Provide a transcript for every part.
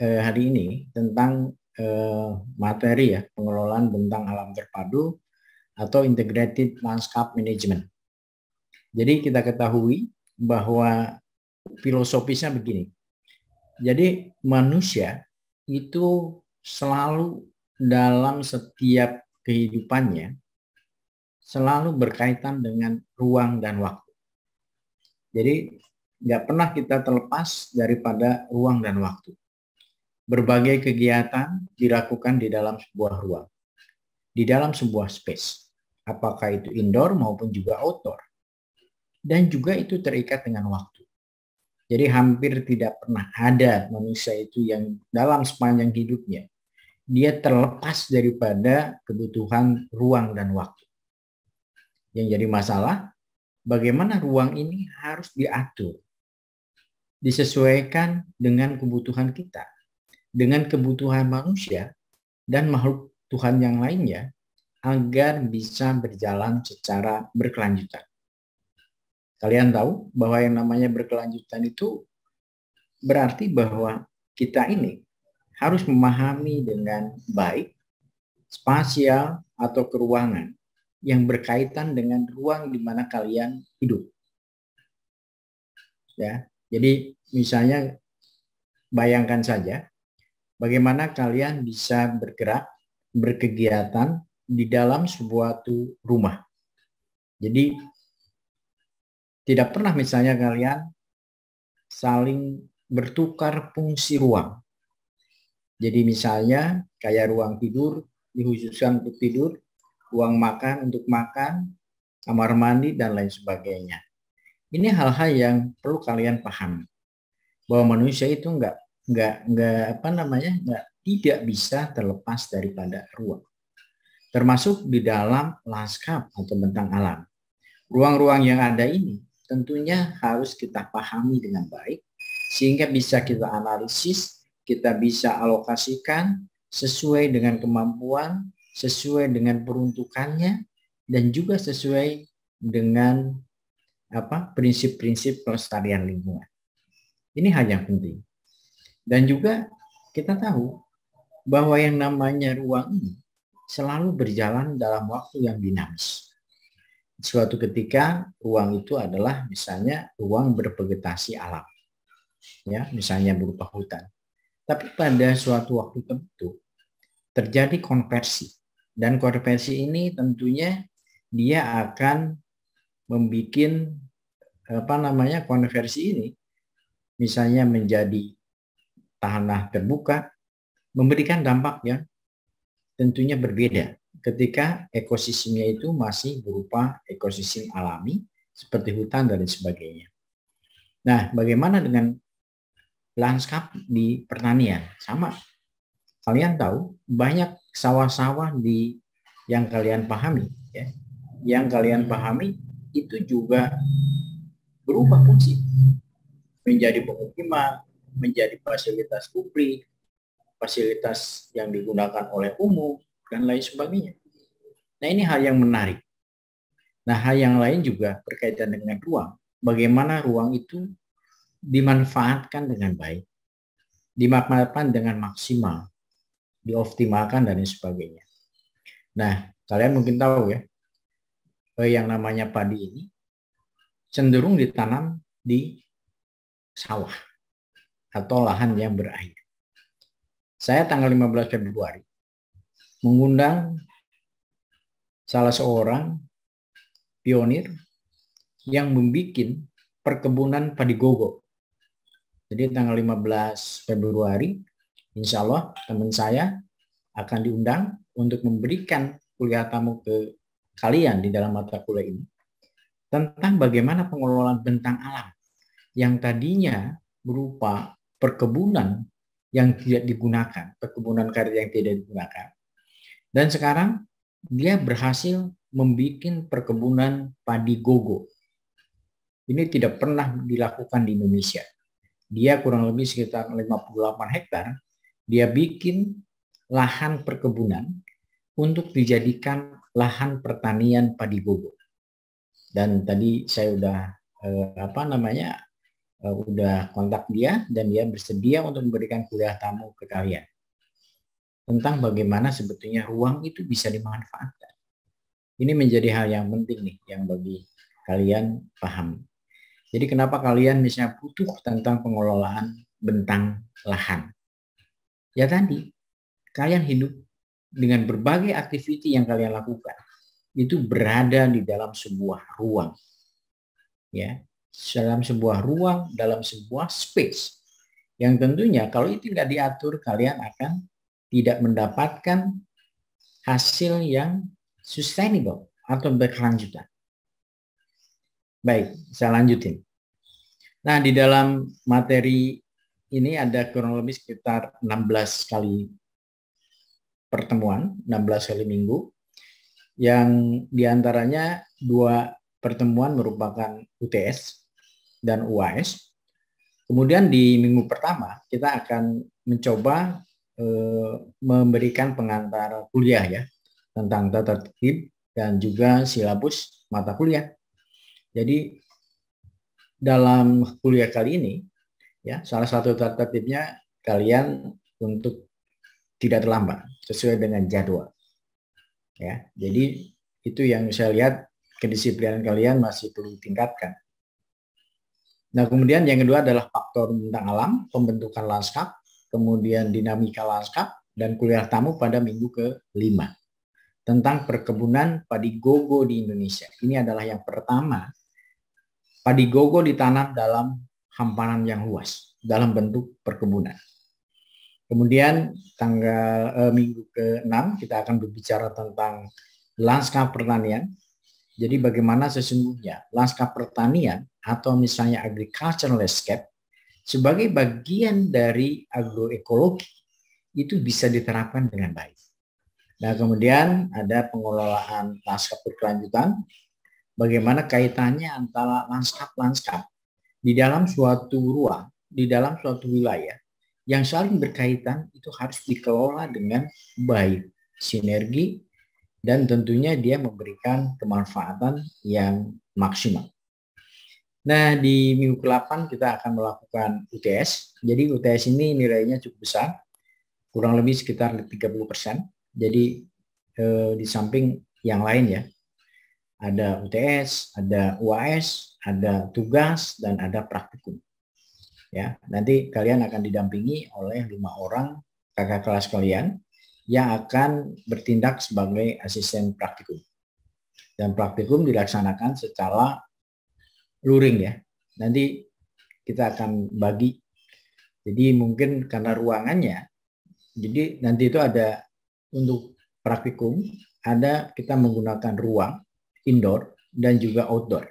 eh, hari ini tentang eh, materi ya pengelolaan bentang alam terpadu atau integrated landscape management. Jadi kita ketahui bahwa filosofisnya begini. Jadi manusia itu selalu dalam setiap kehidupannya selalu berkaitan dengan ruang dan waktu. Jadi nggak pernah kita terlepas daripada ruang dan waktu berbagai kegiatan dilakukan di dalam sebuah ruang, di dalam sebuah space, apakah itu indoor maupun juga outdoor. Dan juga itu terikat dengan waktu. Jadi hampir tidak pernah ada manusia itu yang dalam sepanjang hidupnya, dia terlepas daripada kebutuhan ruang dan waktu. Yang jadi masalah, bagaimana ruang ini harus diatur, disesuaikan dengan kebutuhan kita dengan kebutuhan manusia dan makhluk Tuhan yang lainnya agar bisa berjalan secara berkelanjutan. Kalian tahu bahwa yang namanya berkelanjutan itu berarti bahwa kita ini harus memahami dengan baik spasial atau keruangan yang berkaitan dengan ruang di mana kalian hidup. Ya, jadi misalnya bayangkan saja bagaimana kalian bisa bergerak, berkegiatan di dalam sebuah rumah. Jadi tidak pernah misalnya kalian saling bertukar fungsi ruang. Jadi misalnya kayak ruang tidur dikhususkan untuk tidur, ruang makan untuk makan, kamar mandi dan lain sebagainya. Ini hal-hal yang perlu kalian pahami bahwa manusia itu enggak nggak nggak apa namanya nggak tidak bisa terlepas daripada ruang termasuk di dalam lanskap atau bentang alam ruang-ruang yang ada ini tentunya harus kita pahami dengan baik sehingga bisa kita analisis kita bisa alokasikan sesuai dengan kemampuan sesuai dengan peruntukannya dan juga sesuai dengan apa prinsip-prinsip pelestarian lingkungan ini hal yang penting dan juga kita tahu bahwa yang namanya ruang ini selalu berjalan dalam waktu yang dinamis. Suatu ketika ruang itu adalah misalnya ruang bervegetasi alam. Ya, misalnya berupa hutan. Tapi pada suatu waktu tertentu terjadi konversi. Dan konversi ini tentunya dia akan membuat eh, apa namanya konversi ini misalnya menjadi tanah terbuka memberikan dampak yang tentunya berbeda ketika ekosistemnya itu masih berupa ekosistem alami seperti hutan dan sebagainya. Nah, bagaimana dengan lanskap di pertanian? Sama. Kalian tahu banyak sawah-sawah di yang kalian pahami ya. Yang kalian pahami itu juga berubah fungsi menjadi pemukiman, menjadi fasilitas publik, fasilitas yang digunakan oleh umum, dan lain sebagainya. Nah ini hal yang menarik. Nah hal yang lain juga berkaitan dengan ruang. Bagaimana ruang itu dimanfaatkan dengan baik, dimanfaatkan dengan maksimal, dioptimalkan dan lain sebagainya. Nah, kalian mungkin tahu ya, eh, yang namanya padi ini cenderung ditanam di sawah atau lahan yang berair. Saya tanggal 15 Februari mengundang salah seorang pionir yang membuat perkebunan padi gogo. Jadi tanggal 15 Februari, insya Allah teman saya akan diundang untuk memberikan kuliah tamu ke kalian di dalam mata kuliah ini tentang bagaimana pengelolaan bentang alam yang tadinya berupa perkebunan yang tidak digunakan, perkebunan karet yang tidak digunakan. Dan sekarang dia berhasil membuat perkebunan padi gogo. Ini tidak pernah dilakukan di Indonesia. Dia kurang lebih sekitar 58 hektar. Dia bikin lahan perkebunan untuk dijadikan lahan pertanian padi gogo. Dan tadi saya sudah eh, apa namanya uh, udah kontak dia dan dia bersedia untuk memberikan kuliah tamu ke kalian tentang bagaimana sebetulnya ruang itu bisa dimanfaatkan. Ini menjadi hal yang penting nih yang bagi kalian paham. Jadi kenapa kalian misalnya butuh tentang pengelolaan bentang lahan? Ya tadi kalian hidup dengan berbagai aktiviti yang kalian lakukan itu berada di dalam sebuah ruang. Ya, dalam sebuah ruang, dalam sebuah space. Yang tentunya kalau itu tidak diatur, kalian akan tidak mendapatkan hasil yang sustainable atau berkelanjutan. Baik, saya lanjutin. Nah, di dalam materi ini ada kurang lebih sekitar 16 kali pertemuan, 16 kali minggu, yang diantaranya dua pertemuan merupakan UTS, dan UAS. Kemudian di minggu pertama kita akan mencoba eh, memberikan pengantar kuliah ya tentang tata tertib dan juga silabus mata kuliah. Jadi dalam kuliah kali ini ya salah satu tata tertibnya kalian untuk tidak terlambat sesuai dengan jadwal. Ya, jadi itu yang saya lihat kedisiplinan kalian masih perlu ditingkatkan. Nah, kemudian yang kedua adalah faktor tentang alam, pembentukan lanskap, kemudian dinamika lanskap, dan kuliah tamu pada minggu ke-5. Tentang perkebunan padi gogo di Indonesia. Ini adalah yang pertama, padi gogo ditanam dalam hamparan yang luas, dalam bentuk perkebunan. Kemudian tanggal eh, minggu ke-6 kita akan berbicara tentang lanskap pertanian, jadi bagaimana sesungguhnya lanskap pertanian atau misalnya agricultural landscape sebagai bagian dari agroekologi itu bisa diterapkan dengan baik. Nah kemudian ada pengelolaan lanskap berkelanjutan, bagaimana kaitannya antara lanskap-lanskap di dalam suatu ruang, di dalam suatu wilayah yang saling berkaitan itu harus dikelola dengan baik, sinergi dan tentunya dia memberikan kemanfaatan yang maksimal. Nah, di minggu ke-8 kita akan melakukan UTS. Jadi UTS ini nilainya cukup besar, kurang lebih sekitar 30%. Jadi eh, di samping yang lain ya, ada UTS, ada UAS, ada tugas, dan ada praktikum. Ya, nanti kalian akan didampingi oleh lima orang kakak kelas kalian yang akan bertindak sebagai asisten praktikum. Dan praktikum dilaksanakan secara luring ya. Nanti kita akan bagi. Jadi mungkin karena ruangannya, jadi nanti itu ada untuk praktikum, ada kita menggunakan ruang indoor dan juga outdoor.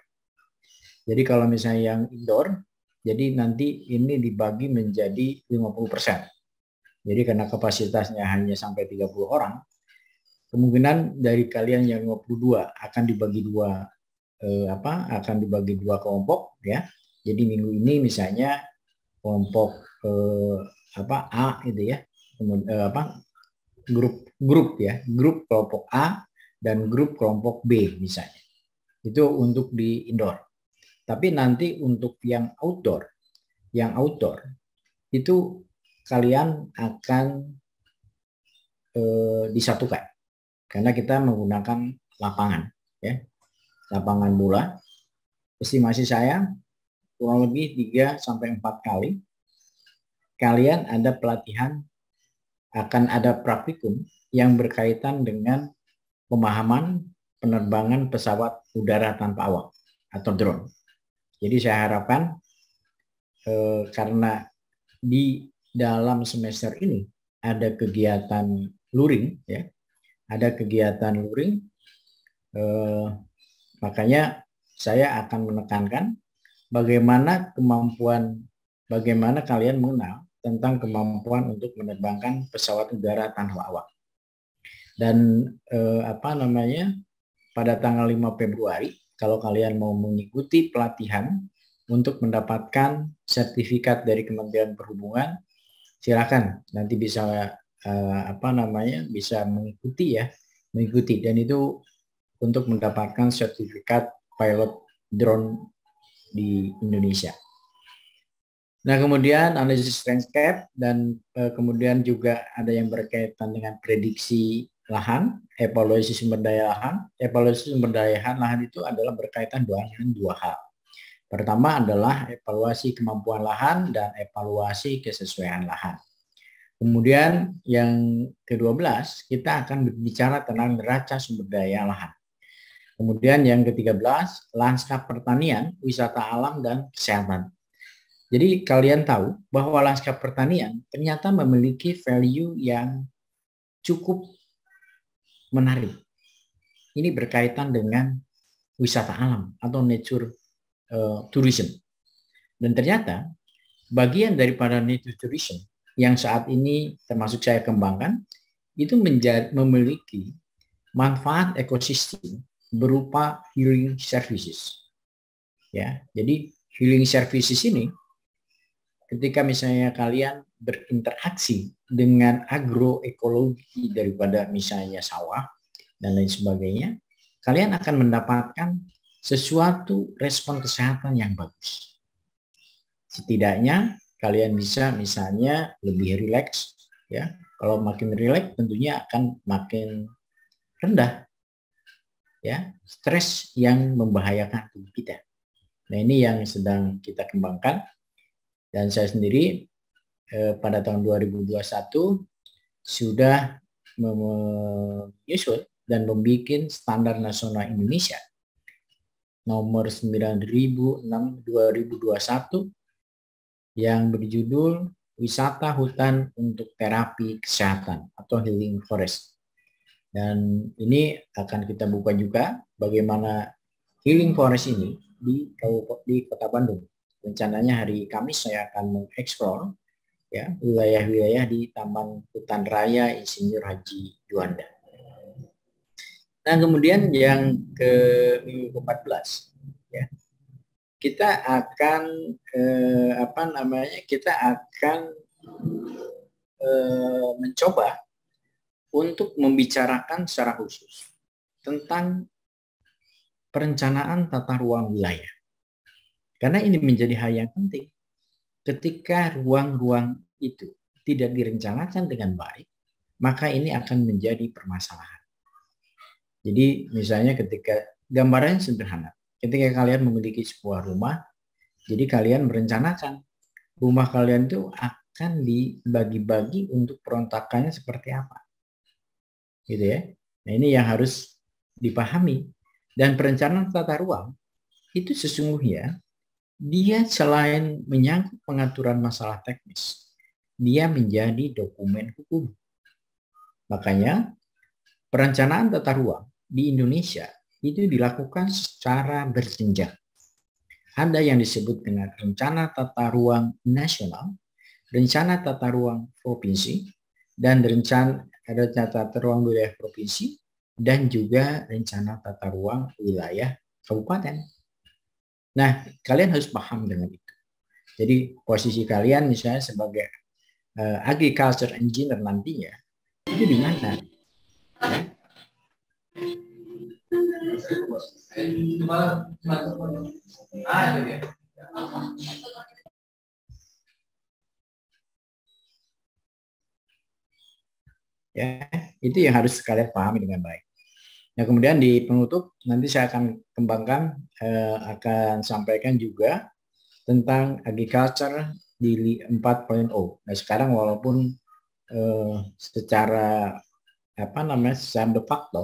Jadi kalau misalnya yang indoor, jadi nanti ini dibagi menjadi 50 persen jadi karena kapasitasnya hanya sampai 30 orang, kemungkinan dari kalian yang 52 akan dibagi dua eh, apa? akan dibagi dua kelompok ya. Jadi minggu ini misalnya kelompok eh, apa A itu ya. Kemudian, eh, apa grup grup ya, grup kelompok A dan grup kelompok B misalnya. Itu untuk di indoor. Tapi nanti untuk yang outdoor, yang outdoor itu kalian akan eh, disatukan karena kita menggunakan lapangan ya lapangan bola estimasi saya kurang lebih 3 sampai 4 kali kalian ada pelatihan akan ada praktikum yang berkaitan dengan pemahaman penerbangan pesawat udara tanpa awak atau drone. Jadi saya harapkan eh, karena di dalam semester ini ada kegiatan luring ya ada kegiatan luring eh, makanya saya akan menekankan bagaimana kemampuan bagaimana kalian mengenal tentang kemampuan untuk menerbangkan pesawat udara tanpa awak dan eh, apa namanya pada tanggal 5 Februari kalau kalian mau mengikuti pelatihan untuk mendapatkan sertifikat dari Kementerian Perhubungan silakan nanti bisa eh, apa namanya bisa mengikuti ya mengikuti dan itu untuk mendapatkan sertifikat pilot drone di Indonesia. Nah kemudian analisis landscape dan uh, kemudian juga ada yang berkaitan dengan prediksi lahan, evaluasi sumber daya lahan. Evaluasi sumber daya lahan itu adalah berkaitan dengan dua hal Pertama adalah evaluasi kemampuan lahan dan evaluasi kesesuaian lahan. Kemudian yang ke-12 kita akan berbicara tentang neraca sumber daya lahan. Kemudian yang ke-13 lanskap pertanian, wisata alam dan kesehatan. Jadi kalian tahu bahwa lanskap pertanian ternyata memiliki value yang cukup menarik. Ini berkaitan dengan wisata alam atau nature Eh, tourism. Dan ternyata bagian daripada native tourism yang saat ini termasuk saya kembangkan itu menjadi, memiliki manfaat ekosistem berupa healing services. Ya, jadi healing services ini ketika misalnya kalian berinteraksi dengan agroekologi daripada misalnya sawah dan lain sebagainya, kalian akan mendapatkan sesuatu respon kesehatan yang bagus. Setidaknya kalian bisa misalnya lebih rileks ya. Kalau makin rileks tentunya akan makin rendah ya stres yang membahayakan tubuh kita. Nah, ini yang sedang kita kembangkan dan saya sendiri eh, pada tahun 2021 sudah menyusun dan membuat standar nasional Indonesia nomor 9006 2021 yang berjudul Wisata Hutan untuk Terapi Kesehatan atau Healing Forest. Dan ini akan kita buka juga bagaimana Healing Forest ini di, di Kota Bandung. Rencananya hari Kamis saya akan mengeksplor ya wilayah-wilayah di Taman Hutan Raya Insinyur Haji Juanda. Nah, kemudian yang ke minggu 14 ya. Kita akan eh, apa namanya? Kita akan eh, mencoba untuk membicarakan secara khusus tentang perencanaan tata ruang wilayah. Karena ini menjadi hal yang penting. Ketika ruang-ruang itu tidak direncanakan dengan baik, maka ini akan menjadi permasalahan. Jadi misalnya ketika gambaran sederhana, ketika kalian memiliki sebuah rumah, jadi kalian merencanakan rumah kalian itu akan dibagi-bagi untuk perontakannya seperti apa. Gitu ya. Nah, ini yang harus dipahami. Dan perencanaan tata ruang itu sesungguhnya dia selain menyangkut pengaturan masalah teknis, dia menjadi dokumen hukum. Makanya perencanaan tata ruang di Indonesia itu dilakukan secara berjenjang. Ada yang disebut dengan rencana tata ruang nasional, rencana tata ruang provinsi, dan rencana, rencana tata ruang wilayah provinsi, dan juga rencana tata ruang wilayah kabupaten. Nah, kalian harus paham dengan itu. Jadi posisi kalian misalnya sebagai uh, agriculture engineer nantinya itu di mana? Ya itu Ya, itu yang harus kalian pahami dengan baik. Nah, kemudian di penutup nanti saya akan kembangkan eh, akan sampaikan juga tentang agriculture di 4.0. Nah, sekarang walaupun eh, secara apa namanya secara de facto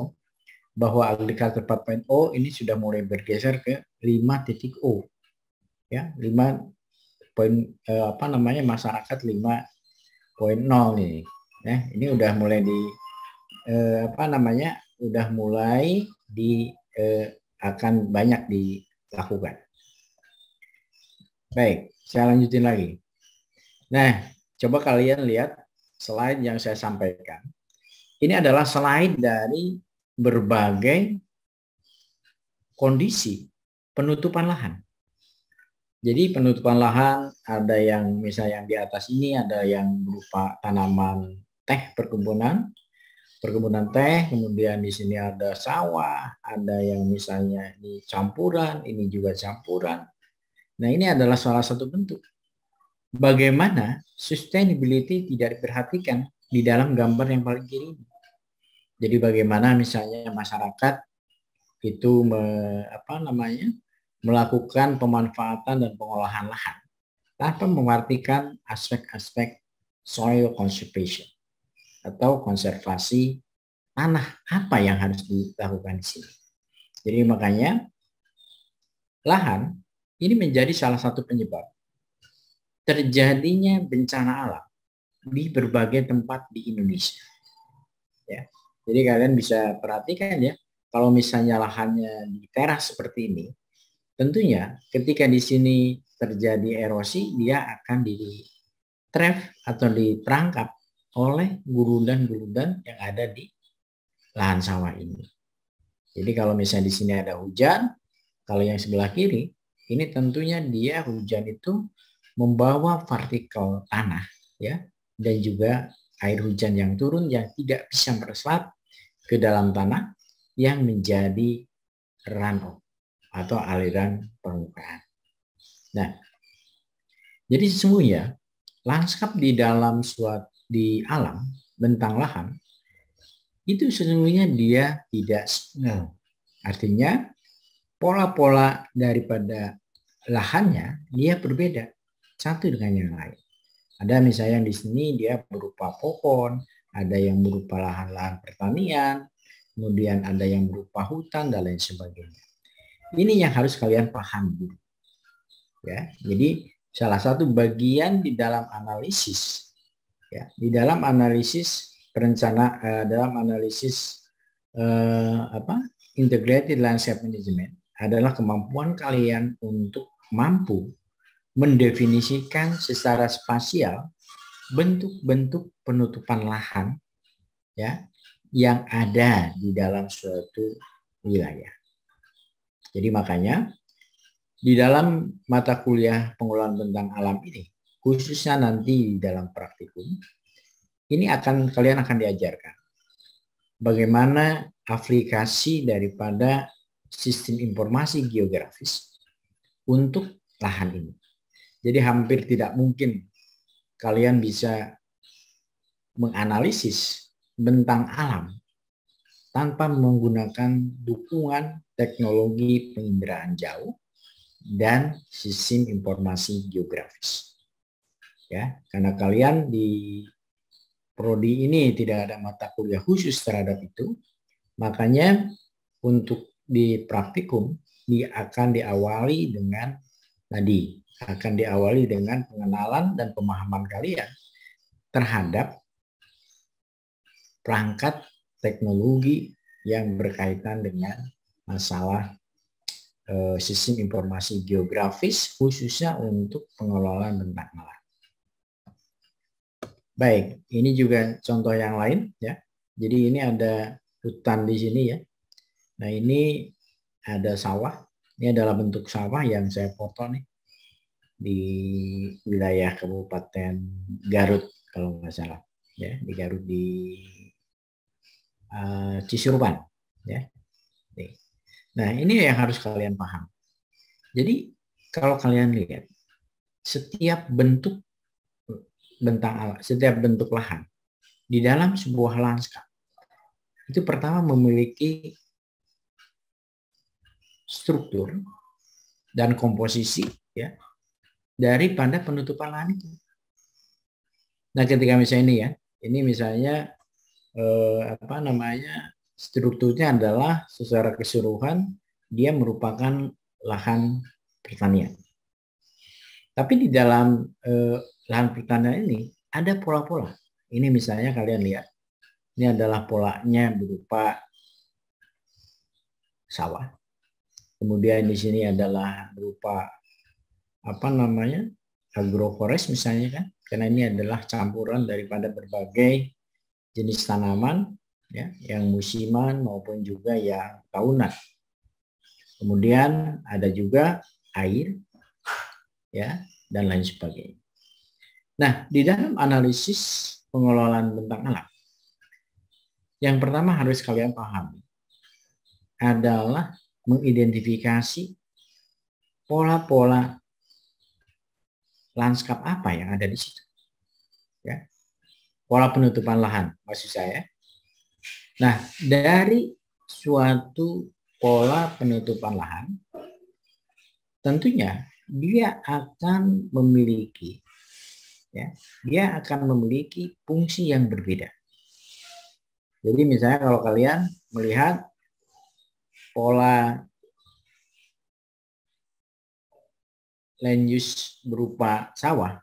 bahwa agriculture 4.0 ini sudah mulai bergeser ke 5.0 ya 5 poin eh, apa namanya masyarakat 5.0 nih ya ini udah mulai di eh, apa namanya udah mulai di eh, akan banyak dilakukan baik saya lanjutin lagi nah coba kalian lihat slide yang saya sampaikan ini adalah slide dari berbagai kondisi penutupan lahan. Jadi penutupan lahan ada yang misalnya yang di atas ini ada yang berupa tanaman teh perkebunan, perkebunan teh, kemudian di sini ada sawah, ada yang misalnya ini campuran, ini juga campuran. Nah ini adalah salah satu bentuk. Bagaimana sustainability tidak diperhatikan di dalam gambar yang paling kiri ini. Jadi bagaimana misalnya masyarakat itu me, apa namanya melakukan pemanfaatan dan pengolahan lahan tanpa mengartikan aspek-aspek soil conservation atau konservasi tanah apa yang harus dilakukan di sini. Jadi makanya lahan ini menjadi salah satu penyebab terjadinya bencana alam di berbagai tempat di Indonesia. Ya. Jadi kalian bisa perhatikan ya, kalau misalnya lahannya di teras seperti ini, tentunya ketika di sini terjadi erosi, dia akan di trap atau diterangkap oleh gurudan-gurudan yang ada di lahan sawah ini. Jadi kalau misalnya di sini ada hujan, kalau yang sebelah kiri, ini tentunya dia hujan itu membawa partikel tanah ya dan juga air hujan yang turun yang tidak bisa meresap ke dalam tanah yang menjadi runoff atau aliran permukaan. Nah, jadi sesungguhnya lanskap di dalam suatu di alam bentang lahan itu sesungguhnya dia tidak snow. Artinya pola-pola daripada lahannya dia berbeda satu dengan yang lain. Ada misalnya di sini dia berupa pohon, ada yang berupa lahan-lahan pertanian, kemudian ada yang berupa hutan dan lain sebagainya. Ini yang harus kalian pahami. Ya, jadi salah satu bagian di dalam analisis ya, di dalam analisis perencana eh, dalam analisis eh, apa integrated landscape management adalah kemampuan kalian untuk mampu mendefinisikan secara spasial bentuk-bentuk penutupan lahan ya yang ada di dalam suatu wilayah. Jadi makanya di dalam mata kuliah pengulangan tentang alam ini, khususnya nanti di dalam praktikum, ini akan kalian akan diajarkan bagaimana aplikasi daripada sistem informasi geografis untuk lahan ini. Jadi hampir tidak mungkin kalian bisa menganalisis bentang alam tanpa menggunakan dukungan teknologi penginderaan jauh dan sistem informasi geografis. Ya, karena kalian di prodi ini tidak ada mata kuliah khusus terhadap itu, makanya untuk di praktikum dia akan diawali dengan tadi akan diawali dengan pengenalan dan pemahaman kalian terhadap perangkat teknologi yang berkaitan dengan masalah eh, sistem informasi geografis khususnya untuk pengelolaan bentang alam. Baik, ini juga contoh yang lain ya. Jadi ini ada hutan di sini ya. Nah ini ada sawah. Ini adalah bentuk sawah yang saya foto nih di wilayah Kabupaten Garut kalau nggak salah ya di Garut di uh, Cisurupan ya. Nah ini yang harus kalian paham. Jadi kalau kalian lihat setiap bentuk bentang alam, setiap bentuk lahan di dalam sebuah lanskap itu pertama memiliki struktur dan komposisi ya daripada penutupan lahan itu. Nah, ketika misalnya ini ya, ini misalnya eh, apa namanya strukturnya adalah secara keseluruhan dia merupakan lahan pertanian. Tapi di dalam eh, lahan pertanian ini ada pola-pola. Ini misalnya kalian lihat, ini adalah polanya berupa sawah. Kemudian di sini adalah berupa apa namanya agroforest misalnya kan karena ini adalah campuran daripada berbagai jenis tanaman ya yang musiman maupun juga yang tahunan kemudian ada juga air ya dan lain sebagainya nah di dalam analisis pengelolaan bentang alam yang pertama harus kalian pahami adalah mengidentifikasi pola-pola lanskap apa yang ada di situ. Ya. Pola penutupan lahan maksud saya. Nah, dari suatu pola penutupan lahan tentunya dia akan memiliki ya, dia akan memiliki fungsi yang berbeda. Jadi misalnya kalau kalian melihat pola land use berupa sawah,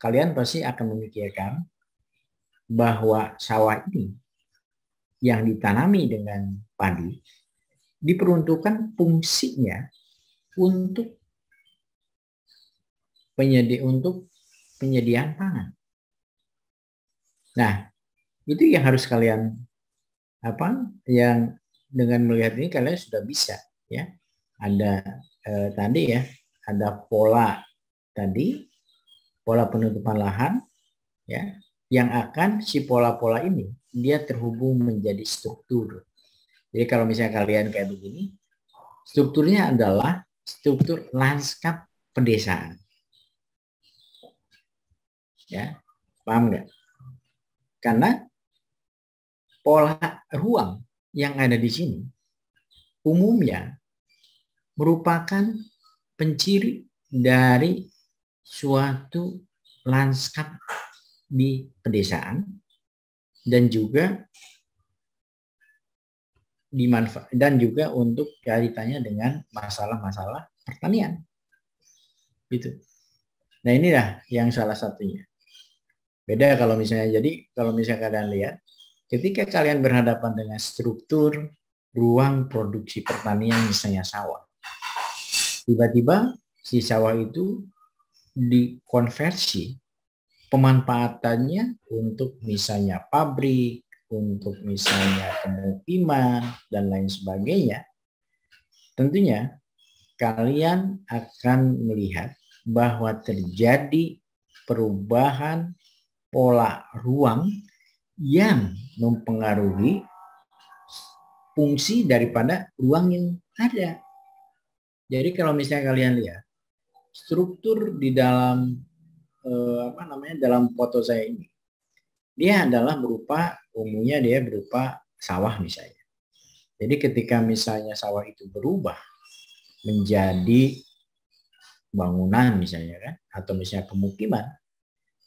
kalian pasti akan memikirkan bahwa sawah ini yang ditanami dengan padi diperuntukkan fungsinya untuk penyedia untuk penyediaan pangan. Nah, itu yang harus kalian apa? Yang dengan melihat ini kalian sudah bisa ya. Ada eh, tadi ya ada pola tadi, pola penutupan lahan, ya, yang akan si pola-pola ini dia terhubung menjadi struktur. Jadi kalau misalnya kalian kayak begini, strukturnya adalah struktur lanskap pedesaan. Ya, paham nggak? Karena pola ruang yang ada di sini umumnya merupakan penciri dari suatu lanskap di pedesaan dan juga dimanfaat dan juga untuk kaitannya dengan masalah-masalah pertanian. Gitu. Nah, inilah yang salah satunya. Beda kalau misalnya jadi kalau misalnya kalian lihat ketika kalian berhadapan dengan struktur ruang produksi pertanian misalnya sawah Tiba-tiba si sawah itu dikonversi pemanfaatannya untuk misalnya pabrik, untuk misalnya pemukiman dan lain sebagainya. Tentunya kalian akan melihat bahwa terjadi perubahan pola ruang yang mempengaruhi fungsi daripada ruang yang ada. Jadi kalau misalnya kalian lihat struktur di dalam eh, apa namanya dalam foto saya ini, dia adalah berupa umumnya dia berupa sawah misalnya. Jadi ketika misalnya sawah itu berubah menjadi bangunan misalnya kan atau misalnya pemukiman,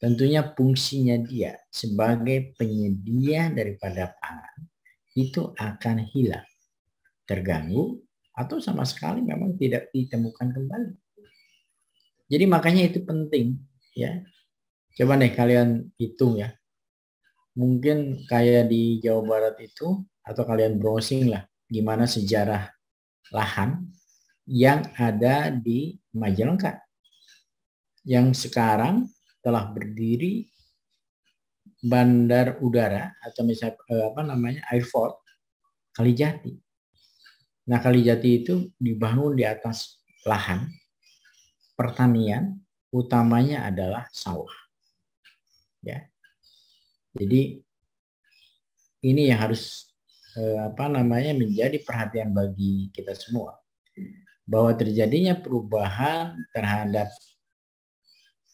tentunya fungsinya dia sebagai penyedia daripada pangan itu akan hilang, terganggu atau sama sekali memang tidak ditemukan kembali. Jadi makanya itu penting ya. Coba nih kalian hitung ya. Mungkin kayak di Jawa Barat itu atau kalian browsing lah gimana sejarah lahan yang ada di Majalengka. Yang sekarang telah berdiri bandar udara atau misalnya eh, apa namanya airport Kalijati Nah, Kalijati itu dibangun di atas lahan pertanian, utamanya adalah sawah. Ya. Jadi ini yang harus eh, apa namanya menjadi perhatian bagi kita semua bahwa terjadinya perubahan terhadap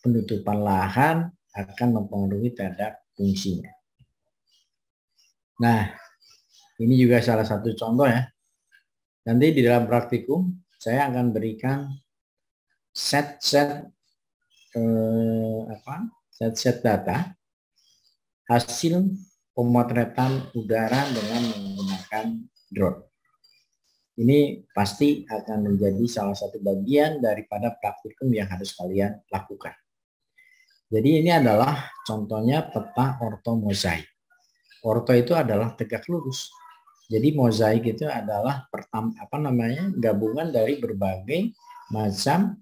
penutupan lahan akan mempengaruhi terhadap fungsinya. Nah, ini juga salah satu contoh ya Nanti di dalam praktikum saya akan berikan set-set eh, apa? Set-set data hasil pemotretan udara dengan menggunakan drone. Ini pasti akan menjadi salah satu bagian daripada praktikum yang harus kalian lakukan. Jadi ini adalah contohnya peta ortomosaik Orto itu adalah tegak lurus. Jadi mozaik itu adalah pertam, apa namanya gabungan dari berbagai macam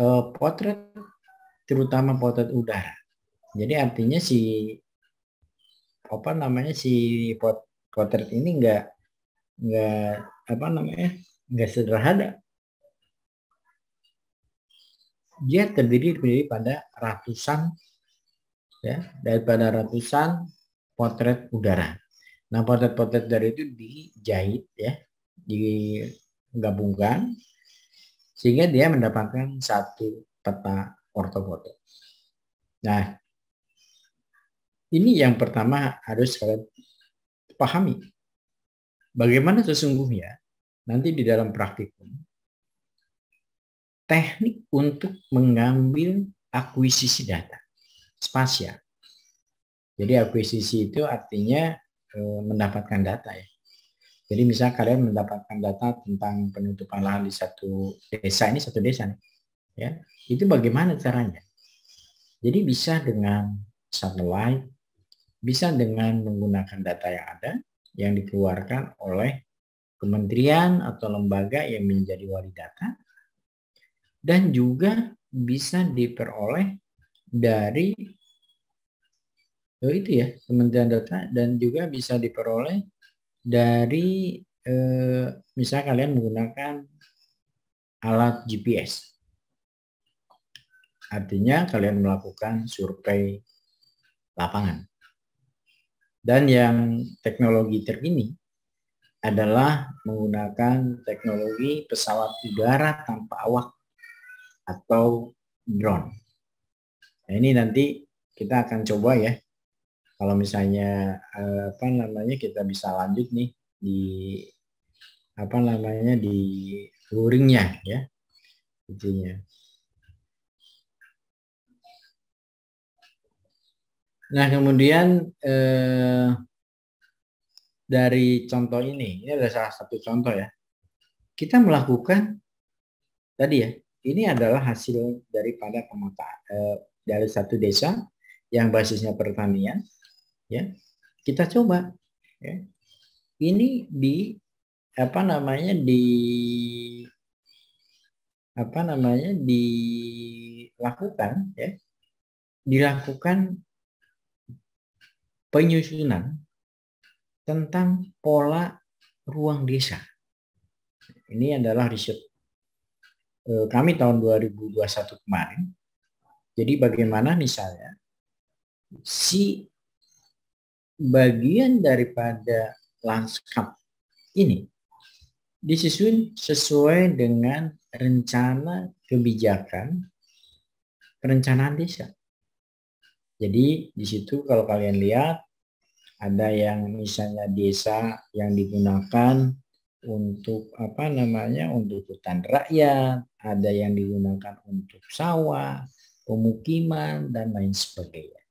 uh, potret, terutama potret udara. Jadi artinya si apa namanya si pot, potret ini enggak nggak apa namanya nggak sederhana dia terdiri terdiri pada ratusan ya daripada ratusan potret udara Nah, potret-potret dari itu dijahit ya, digabungkan sehingga dia mendapatkan satu peta ortofoto. Nah, ini yang pertama harus kalian pahami. Bagaimana sesungguhnya nanti di dalam praktikum teknik untuk mengambil akuisisi data spasial. Jadi akuisisi itu artinya Eh, mendapatkan data ya. Jadi misal kalian mendapatkan data tentang penutupan lahan di satu desa ini satu desa nih. Ya, itu bagaimana caranya? Jadi bisa dengan satelit, bisa dengan menggunakan data yang ada yang dikeluarkan oleh kementerian atau lembaga yang menjadi wali data dan juga bisa diperoleh dari itu ya Kementerian Data dan juga bisa diperoleh dari eh, misalnya kalian menggunakan alat GPS. Artinya kalian melakukan survei lapangan. Dan yang teknologi terkini adalah menggunakan teknologi pesawat udara tanpa awak atau drone. Nah, ini nanti kita akan coba ya kalau misalnya eh, apa namanya kita bisa lanjut nih di apa namanya di luringnya ya intinya. Nah kemudian eh, dari contoh ini, ini adalah salah satu contoh ya. Kita melakukan tadi ya, ini adalah hasil daripada pemetaan eh, dari satu desa yang basisnya pertanian ya kita coba ya. ini di apa namanya di apa namanya dilakukan ya dilakukan penyusunan tentang pola ruang desa ini adalah riset eh, kami tahun 2021 kemarin jadi bagaimana misalnya si bagian daripada lanskap ini disusun sesuai dengan rencana kebijakan perencanaan desa. Jadi di situ kalau kalian lihat ada yang misalnya desa yang digunakan untuk apa namanya untuk hutan rakyat, ada yang digunakan untuk sawah, pemukiman dan lain sebagainya.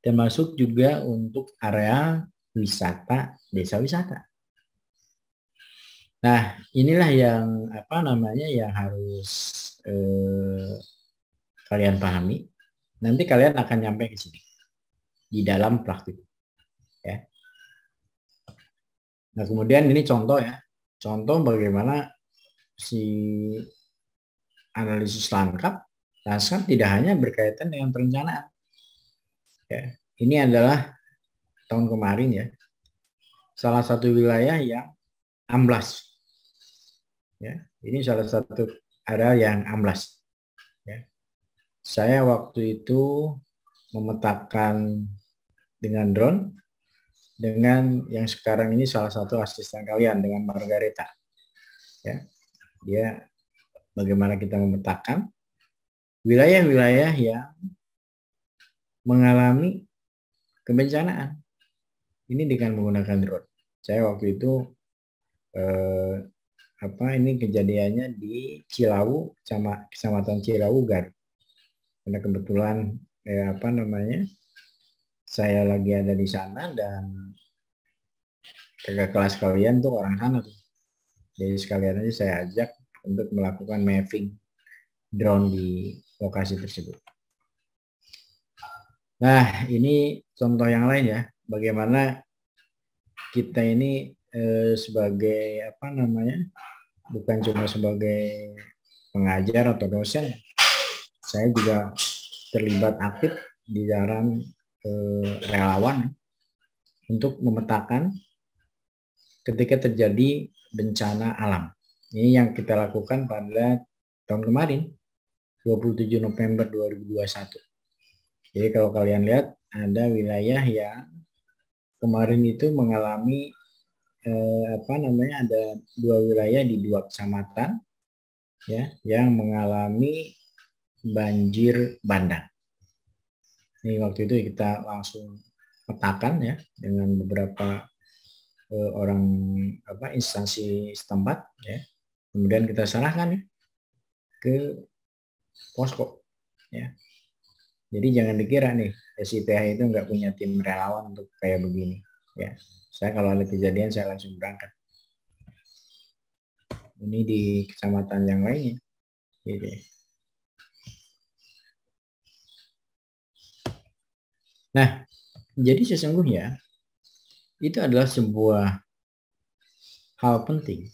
termasuk juga untuk area wisata desa wisata. Nah, inilah yang apa namanya yang harus eh, kalian pahami. Nanti kalian akan nyampe ke sini di dalam praktik. Ya. Nah, kemudian ini contoh ya. Contoh bagaimana si analisis lengkap, langkap tidak hanya berkaitan dengan perencanaan, Ya, ini adalah tahun kemarin ya, salah satu wilayah yang amblas. Ya, ini salah satu area yang amblas. Ya. Saya waktu itu memetakan dengan drone dengan yang sekarang ini salah satu asisten kalian dengan Margareta. Ya. Dia bagaimana kita memetakan wilayah-wilayah yang mengalami kebencanaan. Ini dengan menggunakan drone. Saya waktu itu eh, apa ini kejadiannya di Cilawu, sama kecamatan Cilawu Gar. Karena kebetulan eh, apa namanya saya lagi ada di sana dan kakak kelas kalian tuh orang sana tuh. Jadi sekalian aja saya ajak untuk melakukan mapping drone di lokasi tersebut. Nah, ini contoh yang lain ya, bagaimana kita ini eh, sebagai apa namanya, bukan cuma sebagai pengajar atau dosen, saya juga terlibat aktif di dalam eh, relawan untuk memetakan ketika terjadi bencana alam. Ini yang kita lakukan pada tahun kemarin, 27 November 2021 jadi kalau kalian lihat ada wilayah yang kemarin itu mengalami eh, apa namanya ada dua wilayah di dua kecamatan ya yang mengalami banjir bandang. Ini waktu itu kita langsung petakan ya dengan beberapa eh, orang apa instansi setempat ya. Kemudian kita serahkan ke posko ya jadi jangan dikira nih SITH itu nggak punya tim relawan untuk kayak begini. Ya, saya kalau ada kejadian saya langsung berangkat. Ini di kecamatan yang lainnya. Gitu. Ya. Nah, jadi sesungguhnya itu adalah sebuah hal penting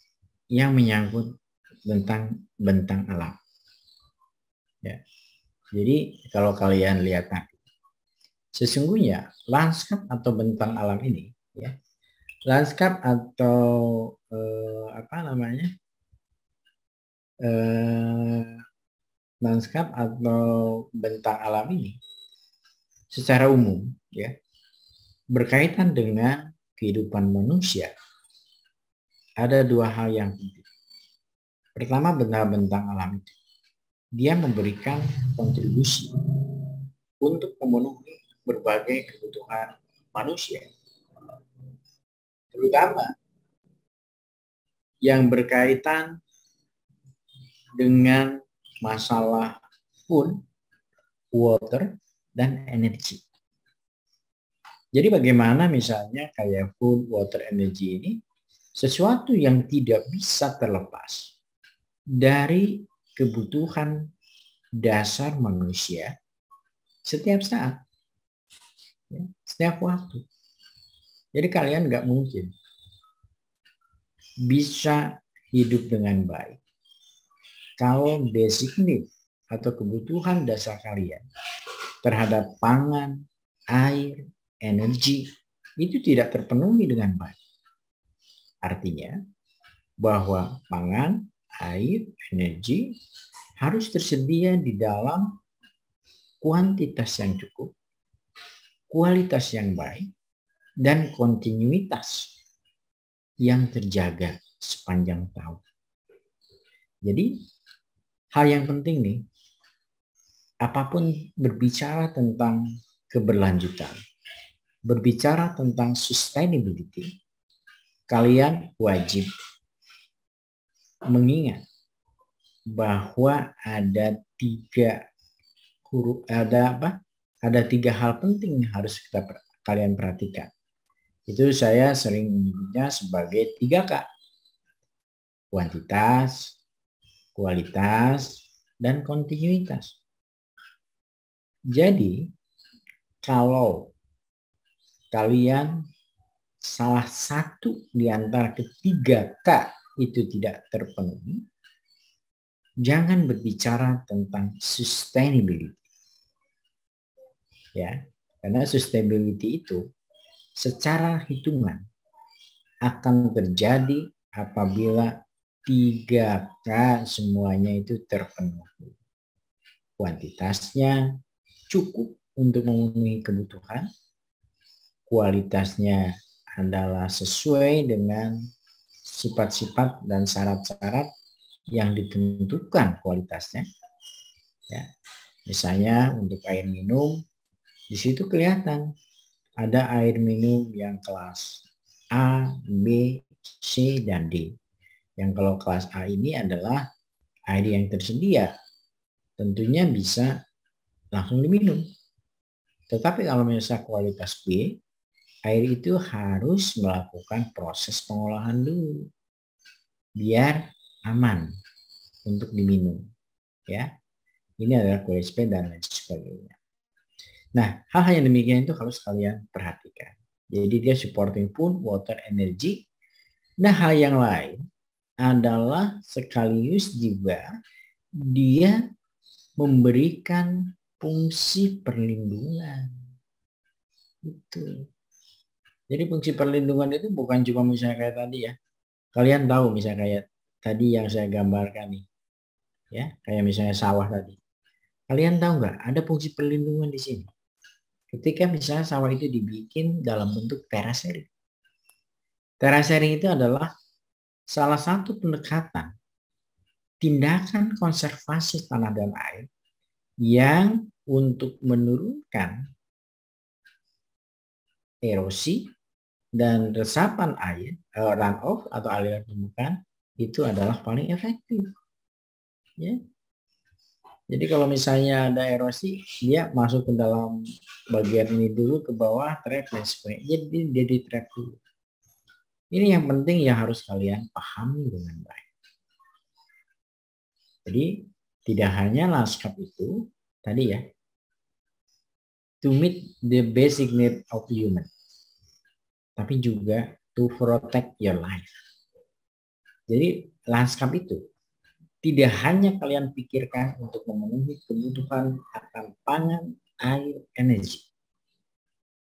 yang menyangkut tentang bentang alam. Ya. Jadi kalau kalian lihat nanti, sesungguhnya lanskap atau bentang alam ini, ya, lanskap atau eh, apa namanya, eh, lanskap atau bentang alam ini, secara umum, ya, berkaitan dengan kehidupan manusia, ada dua hal yang penting. Pertama, benda bentang alam itu dia memberikan kontribusi untuk memenuhi berbagai kebutuhan manusia. Terutama yang berkaitan dengan masalah food, water, dan energi. Jadi bagaimana misalnya kayak food, water, energy ini sesuatu yang tidak bisa terlepas dari kebutuhan dasar manusia setiap saat, ya, setiap waktu. Jadi kalian nggak mungkin bisa hidup dengan baik kalau basic need atau kebutuhan dasar kalian terhadap pangan, air, energi itu tidak terpenuhi dengan baik. Artinya bahwa pangan, air, energi harus tersedia di dalam kuantitas yang cukup, kualitas yang baik, dan kontinuitas yang terjaga sepanjang tahun. Jadi hal yang penting nih, apapun berbicara tentang keberlanjutan, berbicara tentang sustainability, kalian wajib mengingat bahwa ada tiga huruf ada apa ada tiga hal penting yang harus kita kalian perhatikan itu saya sering menyebutnya sebagai tiga k kuantitas kualitas dan kontinuitas jadi kalau kalian salah satu di antara ketiga K itu tidak terpenuhi, jangan berbicara tentang sustainability. Ya, karena sustainability itu secara hitungan akan terjadi apabila 3K semuanya itu terpenuhi. Kuantitasnya cukup untuk memenuhi kebutuhan, kualitasnya adalah sesuai dengan sifat-sifat dan syarat-syarat yang ditentukan kualitasnya. Ya. Misalnya untuk air minum, di situ kelihatan ada air minum yang kelas A, B, C, dan D. Yang kalau kelas A ini adalah air yang tersedia. Tentunya bisa langsung diminum. Tetapi kalau misalnya kualitas B, air itu harus melakukan proses pengolahan dulu biar aman untuk diminum ya ini adalah QSP dan lain sebagainya nah hal-hal yang demikian itu harus kalian perhatikan jadi dia supporting pun water energy nah hal yang lain adalah sekaligus juga dia memberikan fungsi perlindungan itu jadi fungsi perlindungan itu bukan cuma misalnya kayak tadi ya. Kalian tahu misalnya kayak tadi yang saya gambarkan nih. Ya, kayak misalnya sawah tadi. Kalian tahu nggak ada fungsi perlindungan di sini? Ketika misalnya sawah itu dibikin dalam bentuk terasering. Terasering itu adalah salah satu pendekatan tindakan konservasi tanah dan air yang untuk menurunkan erosi dan resapan air uh, off atau aliran permukaan itu adalah paling efektif. Ya. Jadi kalau misalnya ada erosi, dia masuk ke dalam bagian ini dulu ke bawah trap dan sebagainya. Jadi dia di trap dulu. Ini yang penting yang harus kalian pahami dengan baik. Jadi tidak hanya lanskap itu tadi ya, to meet the basic need of human tapi juga to protect your life. Jadi lanskap itu tidak hanya kalian pikirkan untuk memenuhi kebutuhan akan pangan, air, energi,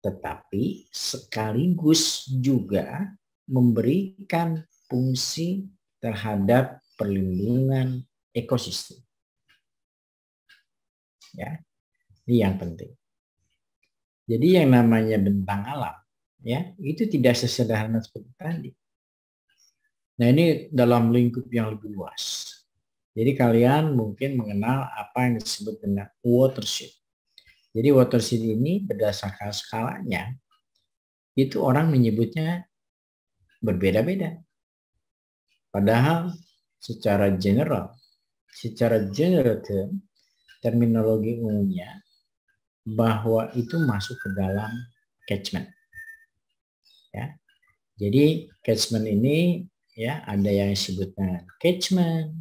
tetapi sekaligus juga memberikan fungsi terhadap perlindungan ekosistem. Ya, ini yang penting. Jadi yang namanya bentang alam ya itu tidak sesederhana seperti tadi. Nah ini dalam lingkup yang lebih luas. Jadi kalian mungkin mengenal apa yang disebut dengan watershed. Jadi watershed ini berdasarkan skalanya itu orang menyebutnya berbeda-beda. Padahal secara general, secara general term, terminologi umumnya bahwa itu masuk ke dalam catchment ya. Jadi catchment ini ya ada yang disebutnya catchment.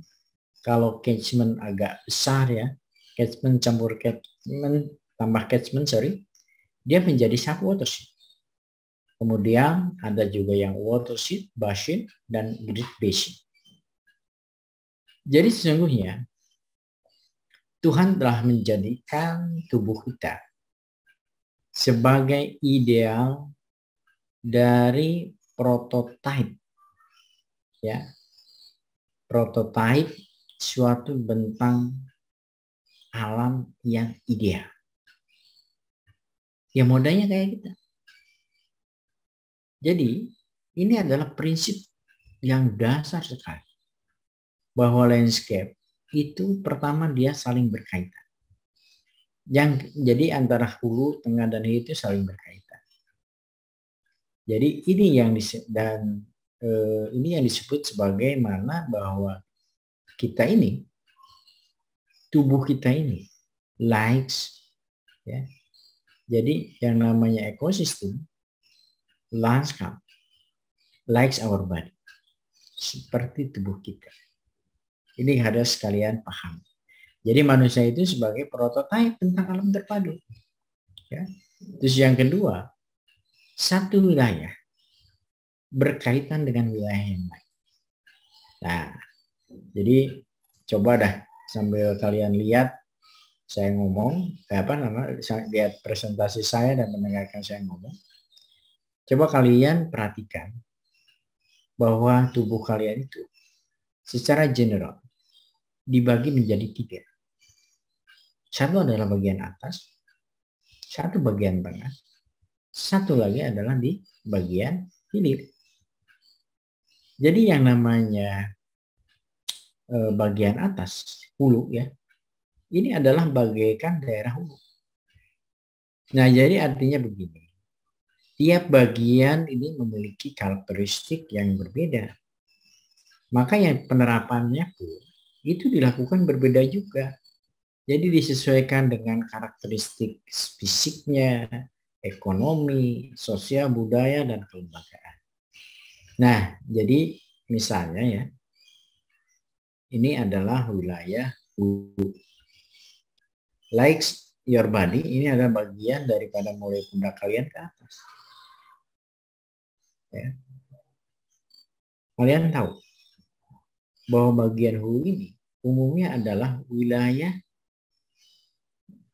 Kalau catchment agak besar ya, catchment campur catchment tambah catchment sorry, dia menjadi satu watershed. Kemudian ada juga yang watershed, basin, dan grid basin. Jadi sesungguhnya Tuhan telah menjadikan tubuh kita sebagai ideal dari prototipe ya prototipe suatu bentang alam yang ideal ya modanya kayak kita gitu. jadi ini adalah prinsip yang dasar sekali bahwa landscape itu pertama dia saling berkaitan yang jadi antara hulu tengah dan hilir itu saling berkaitan jadi ini yang dan e, ini yang disebut sebagai mana bahwa kita ini tubuh kita ini likes ya. Jadi yang namanya ekosistem landscape likes our body seperti tubuh kita. Ini harus sekalian paham. Jadi manusia itu sebagai prototipe tentang alam terpadu. Ya. Terus yang kedua, satu wilayah berkaitan dengan wilayah yang lain. Nah, jadi coba dah sambil kalian lihat saya ngomong, eh, apa nama, lihat presentasi saya dan mendengarkan saya ngomong. Coba kalian perhatikan bahwa tubuh kalian itu secara general dibagi menjadi tiga. Satu adalah bagian atas, satu bagian tengah, satu lagi adalah di bagian hilir. Jadi yang namanya e, bagian atas hulu ya, ini adalah bagaikan daerah hulu. Nah jadi artinya begini, tiap bagian ini memiliki karakteristik yang berbeda. Maka yang penerapannya pun itu dilakukan berbeda juga. Jadi disesuaikan dengan karakteristik fisiknya, ekonomi, sosial, budaya, dan kelembagaan. Nah, jadi misalnya ya, ini adalah wilayah guru. Like your body, ini adalah bagian daripada mulai pundak kalian ke atas. Ya. Kalian tahu bahwa bagian hulu ini umumnya adalah wilayah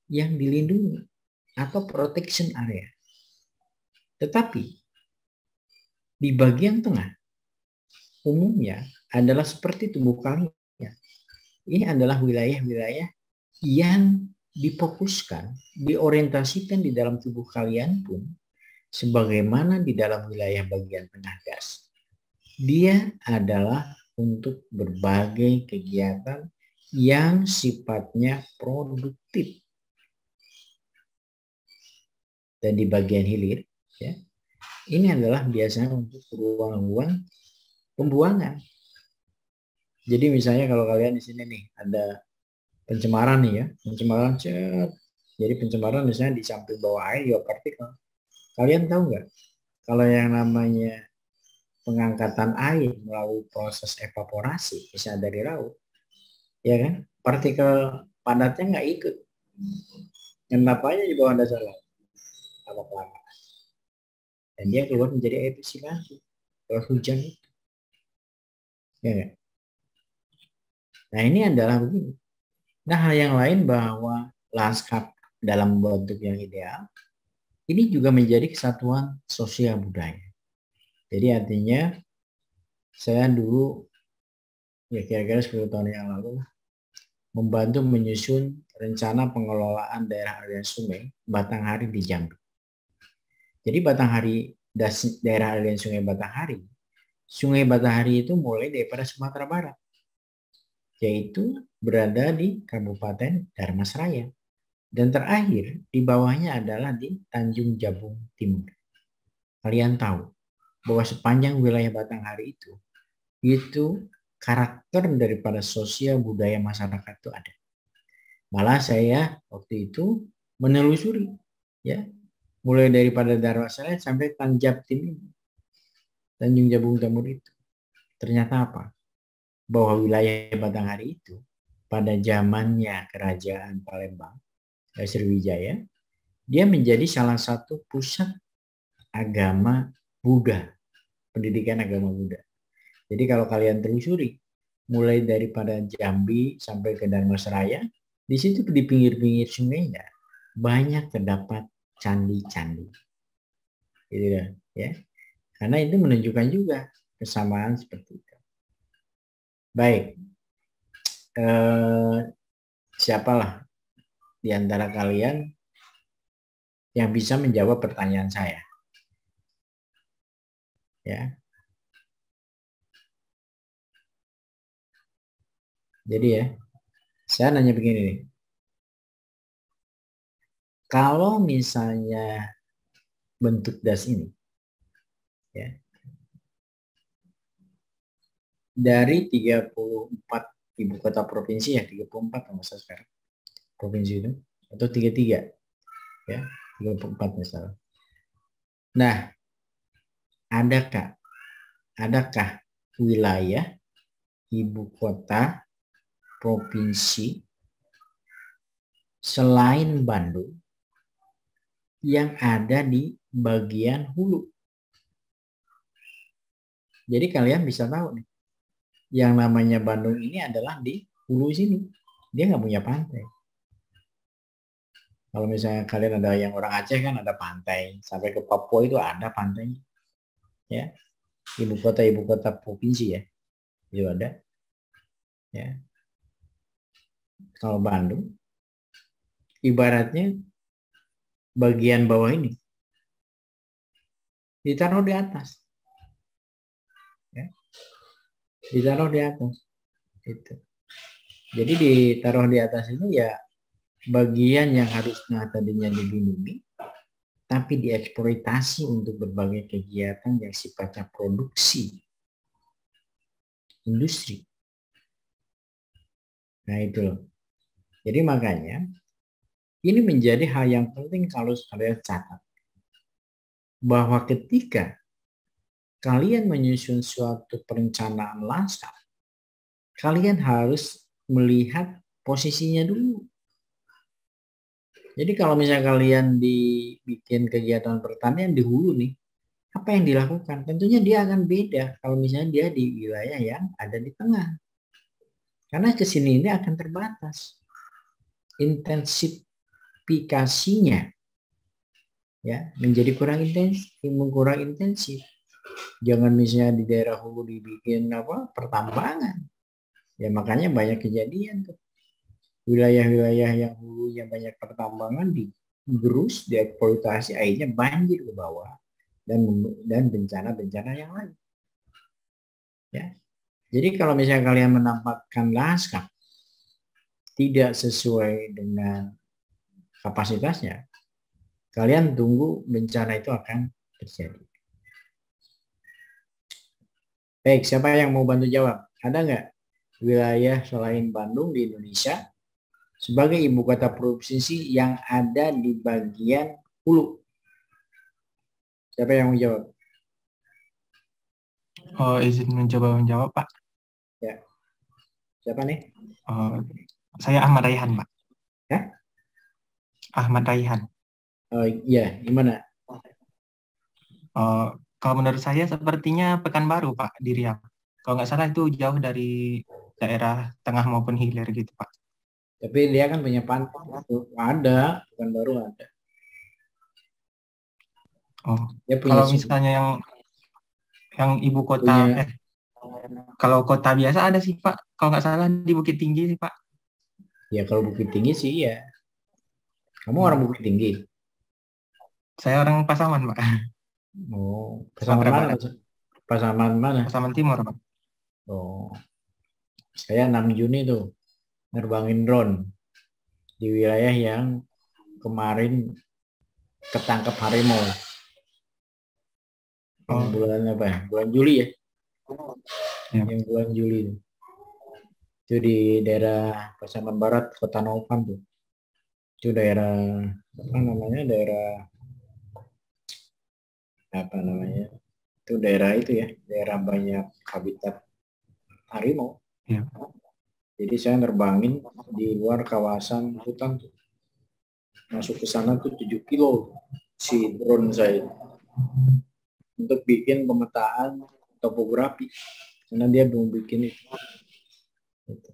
yang dilindungi atau protection area. Tetapi di bagian tengah umumnya adalah seperti tubuh kami. Ini adalah wilayah-wilayah yang difokuskan, diorientasikan di dalam tubuh kalian pun sebagaimana di dalam wilayah bagian tengah gas. Dia adalah untuk berbagai kegiatan yang sifatnya produktif dan di bagian hilir, ya, ini adalah biasanya untuk ruang-ruang pembuangan. Jadi misalnya kalau kalian di sini nih ada pencemaran nih ya, pencemaran cet. Jadi pencemaran misalnya di samping bawah air ya partikel. Kalian tahu nggak kalau yang namanya pengangkatan air melalui proses evaporasi misalnya dari laut, ya kan? Partikel padatnya nggak ikut. Kenapa aja di bawah dasar laut? lama kelamaan dan dia keluar menjadi air bersih lewat hujan itu ya gak? nah ini adalah begini nah hal yang lain bahwa lanskap dalam bentuk yang ideal ini juga menjadi kesatuan sosial budaya jadi artinya saya dulu ya kira-kira 10 tahun yang lalu membantu menyusun rencana pengelolaan daerah area sungai Batanghari di Jambi. Jadi Batanghari, daerah aliran sungai Batanghari, sungai Batanghari itu mulai daripada Sumatera Barat, yaitu berada di Kabupaten Darmasraya. Dan terakhir, di bawahnya adalah di Tanjung Jabung Timur. Kalian tahu bahwa sepanjang wilayah Batanghari itu, itu karakter daripada sosial budaya masyarakat itu ada. Malah saya waktu itu menelusuri ya mulai daripada Darwasalat sampai tim ini Tanjung Jabung Timur itu ternyata apa bahwa wilayah hari itu pada zamannya kerajaan Palembang eh, Sriwijaya dia menjadi salah satu pusat agama Buddha pendidikan agama Buddha jadi kalau kalian telusuri mulai daripada Jambi sampai ke Darmasraya di situ di pinggir-pinggir sungainya banyak terdapat candi-candi. Gitu ya. ya. Karena itu menunjukkan juga kesamaan seperti itu. Baik. Eh, siapalah di antara kalian yang bisa menjawab pertanyaan saya? Ya. Jadi ya, saya nanya begini nih kalau misalnya bentuk das ini ya dari 34 ibu kota provinsi ya 34 sama saya sekarang provinsi itu atau 33 ya 34 misalnya nah adakah adakah wilayah ibu kota provinsi selain Bandung yang ada di bagian hulu. Jadi kalian bisa tahu nih, yang namanya Bandung ini adalah di hulu sini. Dia nggak punya pantai. Kalau misalnya kalian ada yang orang Aceh kan ada pantai, sampai ke Papua itu ada pantainya. Ya. Ibu kota ibu kota provinsi ya. Itu ada. Ya. Kalau Bandung ibaratnya bagian bawah ini. Ditaruh di atas. Ya. Ditaruh di atas. Itu. Jadi ditaruh di atas ini ya bagian yang harusnya tadinya dilindungi tapi dieksploitasi untuk berbagai kegiatan yang sifatnya produksi industri. Nah itu Jadi makanya ini menjadi hal yang penting kalau kalian catat. Bahwa ketika kalian menyusun suatu perencanaan langsung, kalian harus melihat posisinya dulu. Jadi kalau misalnya kalian dibikin kegiatan pertanian di hulu nih, apa yang dilakukan? Tentunya dia akan beda kalau misalnya dia di wilayah yang ada di tengah. Karena kesini ini akan terbatas. Intensif aplikasinya ya menjadi kurang intensif mengkurang intensif jangan misalnya di daerah hulu dibikin apa pertambangan ya makanya banyak kejadian tuh wilayah-wilayah yang hulu yang banyak pertambangan digerus dieksploitasi airnya banjir ke bawah dan dan bencana-bencana yang lain ya jadi kalau misalnya kalian menampakkan laskar tidak sesuai dengan kapasitasnya, kalian tunggu bencana itu akan terjadi. Baik, siapa yang mau bantu jawab? Ada nggak wilayah selain Bandung di Indonesia sebagai ibu kota provinsi yang ada di bagian hulu? Siapa yang mau jawab? Oh, izin mencoba menjawab, Pak. Ya. Siapa nih? Oh, saya Ahmad Raihan, Pak. Ya? Ahmad Raihan. Uh, ya, gimana? Uh, kalau menurut saya sepertinya Pekanbaru Pak di Riau. Kalau nggak salah itu jauh dari daerah tengah maupun hilir gitu Pak. Tapi dia kan punya pantai. Ada, baru ada. Oh, dia kalau sumber. misalnya yang yang ibu kota punya. eh, kalau kota biasa ada sih Pak. Kalau nggak salah di Bukit Tinggi sih Pak. Ya kalau Bukit Tinggi sih ya kamu orang Bukit Tinggi? Saya orang Pasaman, Pak. Oh, Pasaman mana? Pasaman mana? Pasaman Timur, Pak. Oh. Saya 6 Juni tuh nerbangin drone di wilayah yang kemarin ketangkep harimau. Oh. bulan apa ya? Bulan Juli ya? Oh, Yang bulan Juli. Itu di daerah Pasaman Barat, Kota Nopan tuh itu daerah apa namanya daerah apa namanya itu daerah itu ya daerah banyak habitat harimau ya. jadi saya nerbangin di luar kawasan hutan tuh masuk ke sana tuh 7 kilo si drone saya untuk bikin pemetaan topografi karena dia belum bikin itu gitu.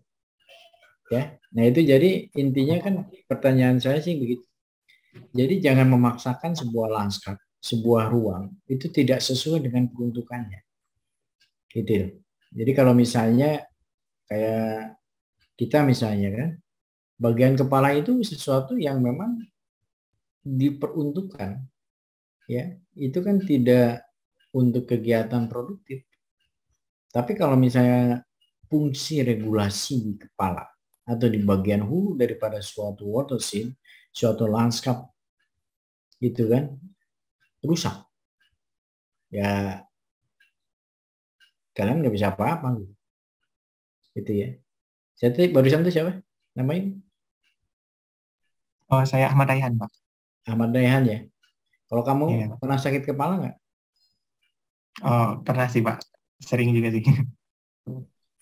ya Nah itu jadi intinya kan pertanyaan saya sih begitu. Jadi jangan memaksakan sebuah lanskap, sebuah ruang itu tidak sesuai dengan peruntukannya. Gitu. Ya. Jadi kalau misalnya kayak kita misalnya kan, bagian kepala itu sesuatu yang memang diperuntukkan ya itu kan tidak untuk kegiatan produktif tapi kalau misalnya fungsi regulasi di kepala atau di bagian hulu daripada suatu water scene, suatu lanskap gitu kan rusak ya kalian nggak bisa apa-apa gitu. gitu ya saya tadi barusan tuh siapa namanya oh saya Ahmad Dayhan pak Ahmad Dayhan ya kalau kamu ya. pernah sakit kepala nggak oh pernah sih pak sering juga sih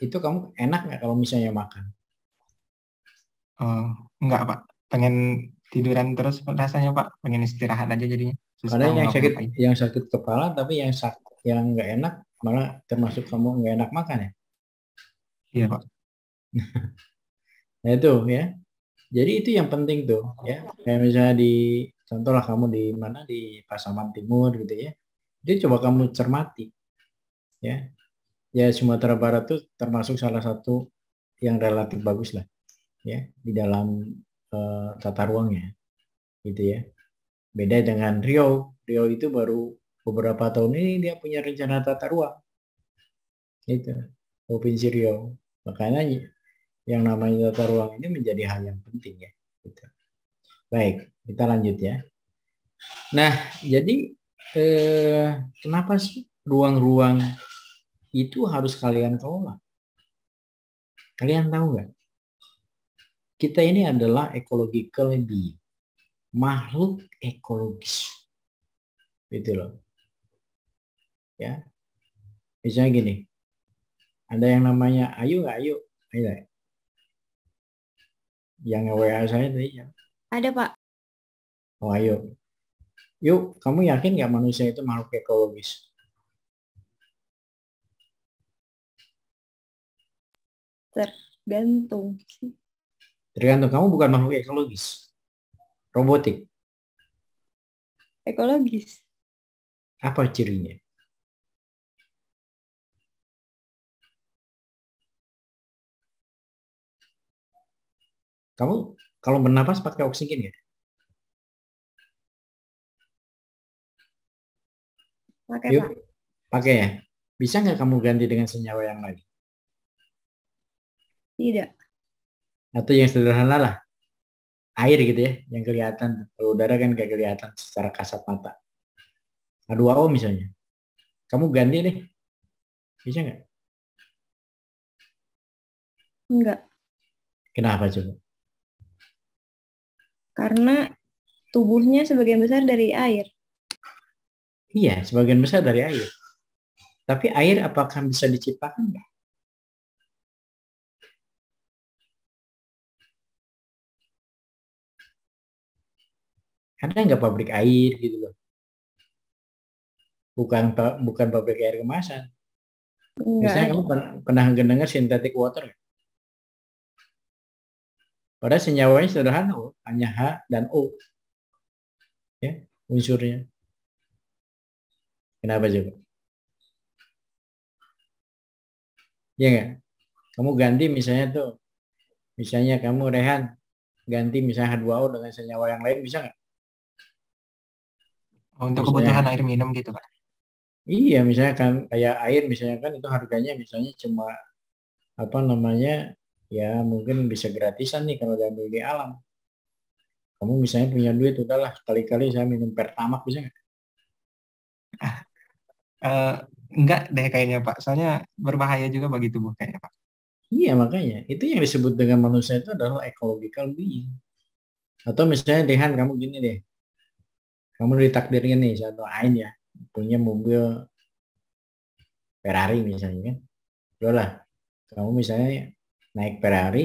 itu kamu enak nggak kalau misalnya makan Oh, enggak Pak, pengen tiduran terus rasanya Pak, pengen istirahat aja jadinya. ada yang sakit, apa yang sakit kepala tapi yang sakit yang nggak enak malah termasuk kamu nggak enak makan ya? Iya Pak. nah itu ya. Jadi itu yang penting tuh ya. Kayak misalnya di contohlah kamu di mana di Pasaman Timur gitu ya. dia coba kamu cermati ya. Ya Sumatera Barat tuh termasuk salah satu yang relatif bagus lah ya di dalam uh, tata ruangnya gitu ya beda dengan Rio Rio itu baru beberapa tahun ini dia punya rencana tata ruang itu provinsi Rio makanya yang namanya tata ruang ini menjadi hal yang penting ya gitu. baik kita lanjut ya nah jadi eh, kenapa sih ruang-ruang itu harus kalian kelola kalian tahu nggak kita ini adalah ecological being. Makhluk ekologis. Gitu loh. Ya. Misalnya gini. Ada yang namanya Ayu nggak Ayu? Ayo. Yang WA saya tadi ya. Ada Pak. Oh Ayu. Yuk, kamu yakin nggak manusia itu makhluk ekologis? tergantung sih. Tergantung kamu bukan makhluk ekologis. Robotik. Ekologis. Apa cirinya? Kamu kalau bernapas pakai oksigen ya? Pakai, Yuk, Pak. Pakai ya? Bisa nggak kamu ganti dengan senyawa yang lain? Tidak atau yang sederhana lah air gitu ya yang kelihatan kalau udara kan gak kelihatan secara kasat mata H2O misalnya kamu ganti nih bisa nggak enggak kenapa coba karena tubuhnya sebagian besar dari air iya sebagian besar dari air tapi air apakah bisa diciptakan nggak Karena nggak pabrik air gitu loh bukan bukan pabrik air kemasan misalnya kamu pernah dengar sintetik water pada senyawanya sederhana loh. hanya H dan O ya unsurnya kenapa juga? ya enggak kamu ganti misalnya tuh misalnya kamu Rehan ganti misalnya H2O dengan senyawa yang lain bisa nggak untuk misalnya, kebutuhan ya. air minum gitu Pak? Iya, misalnya kan kayak air misalnya kan itu harganya misalnya cuma apa namanya ya mungkin bisa gratisan nih kalau diambil di alam. Kamu misalnya punya duit udahlah kali-kali saya minum pertamak bisa nggak? uh, eh, enggak deh kayaknya Pak, soalnya berbahaya juga bagi tubuh kayaknya Pak. Iya makanya itu yang disebut dengan manusia itu adalah ecological being. Atau misalnya Dehan kamu gini deh, kamu ditakdirkan nih satu ain ya punya mobil Ferrari misalnya kan udahlah kamu misalnya naik Ferrari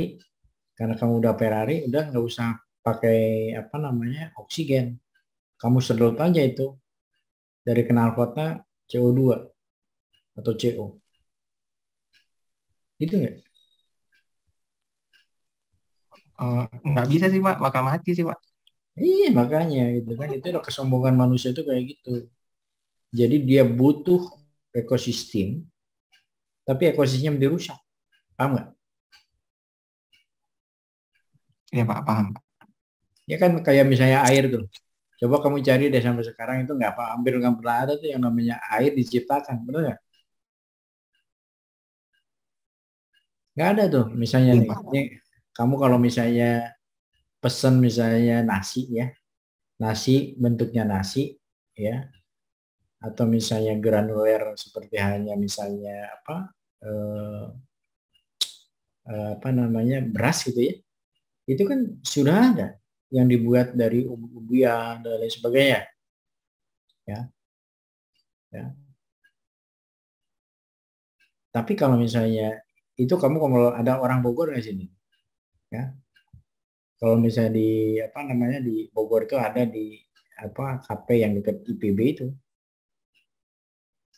karena kamu udah Ferrari udah nggak usah pakai apa namanya oksigen kamu sedot aja itu dari kenal kota CO2 atau CO Itu nggak eh, nggak uh, bisa sih pak bakal mati sih pak Iya makanya gitu kan itu kesombongan manusia itu kayak gitu. Jadi dia butuh ekosistem, tapi menjadi dirusak. Paham nggak? Iya Pak, paham. Ya kan kayak misalnya air tuh. Coba kamu cari deh sampai sekarang itu nggak apa hampir nggak pernah ada tuh yang namanya air diciptakan, benar nggak? Nggak ada tuh misalnya ya, nih kamu kalau misalnya pesan misalnya nasi ya nasi bentuknya nasi ya atau misalnya granuler seperti hanya misalnya apa eh, eh, apa namanya beras gitu ya itu kan sudah ada yang dibuat dari ubi-ubian dan lain sebagainya ya ya tapi kalau misalnya itu kamu kalau ada orang Bogor di sini ya kalau misalnya di apa namanya di Bogor itu ada di apa KP yang dekat IPB itu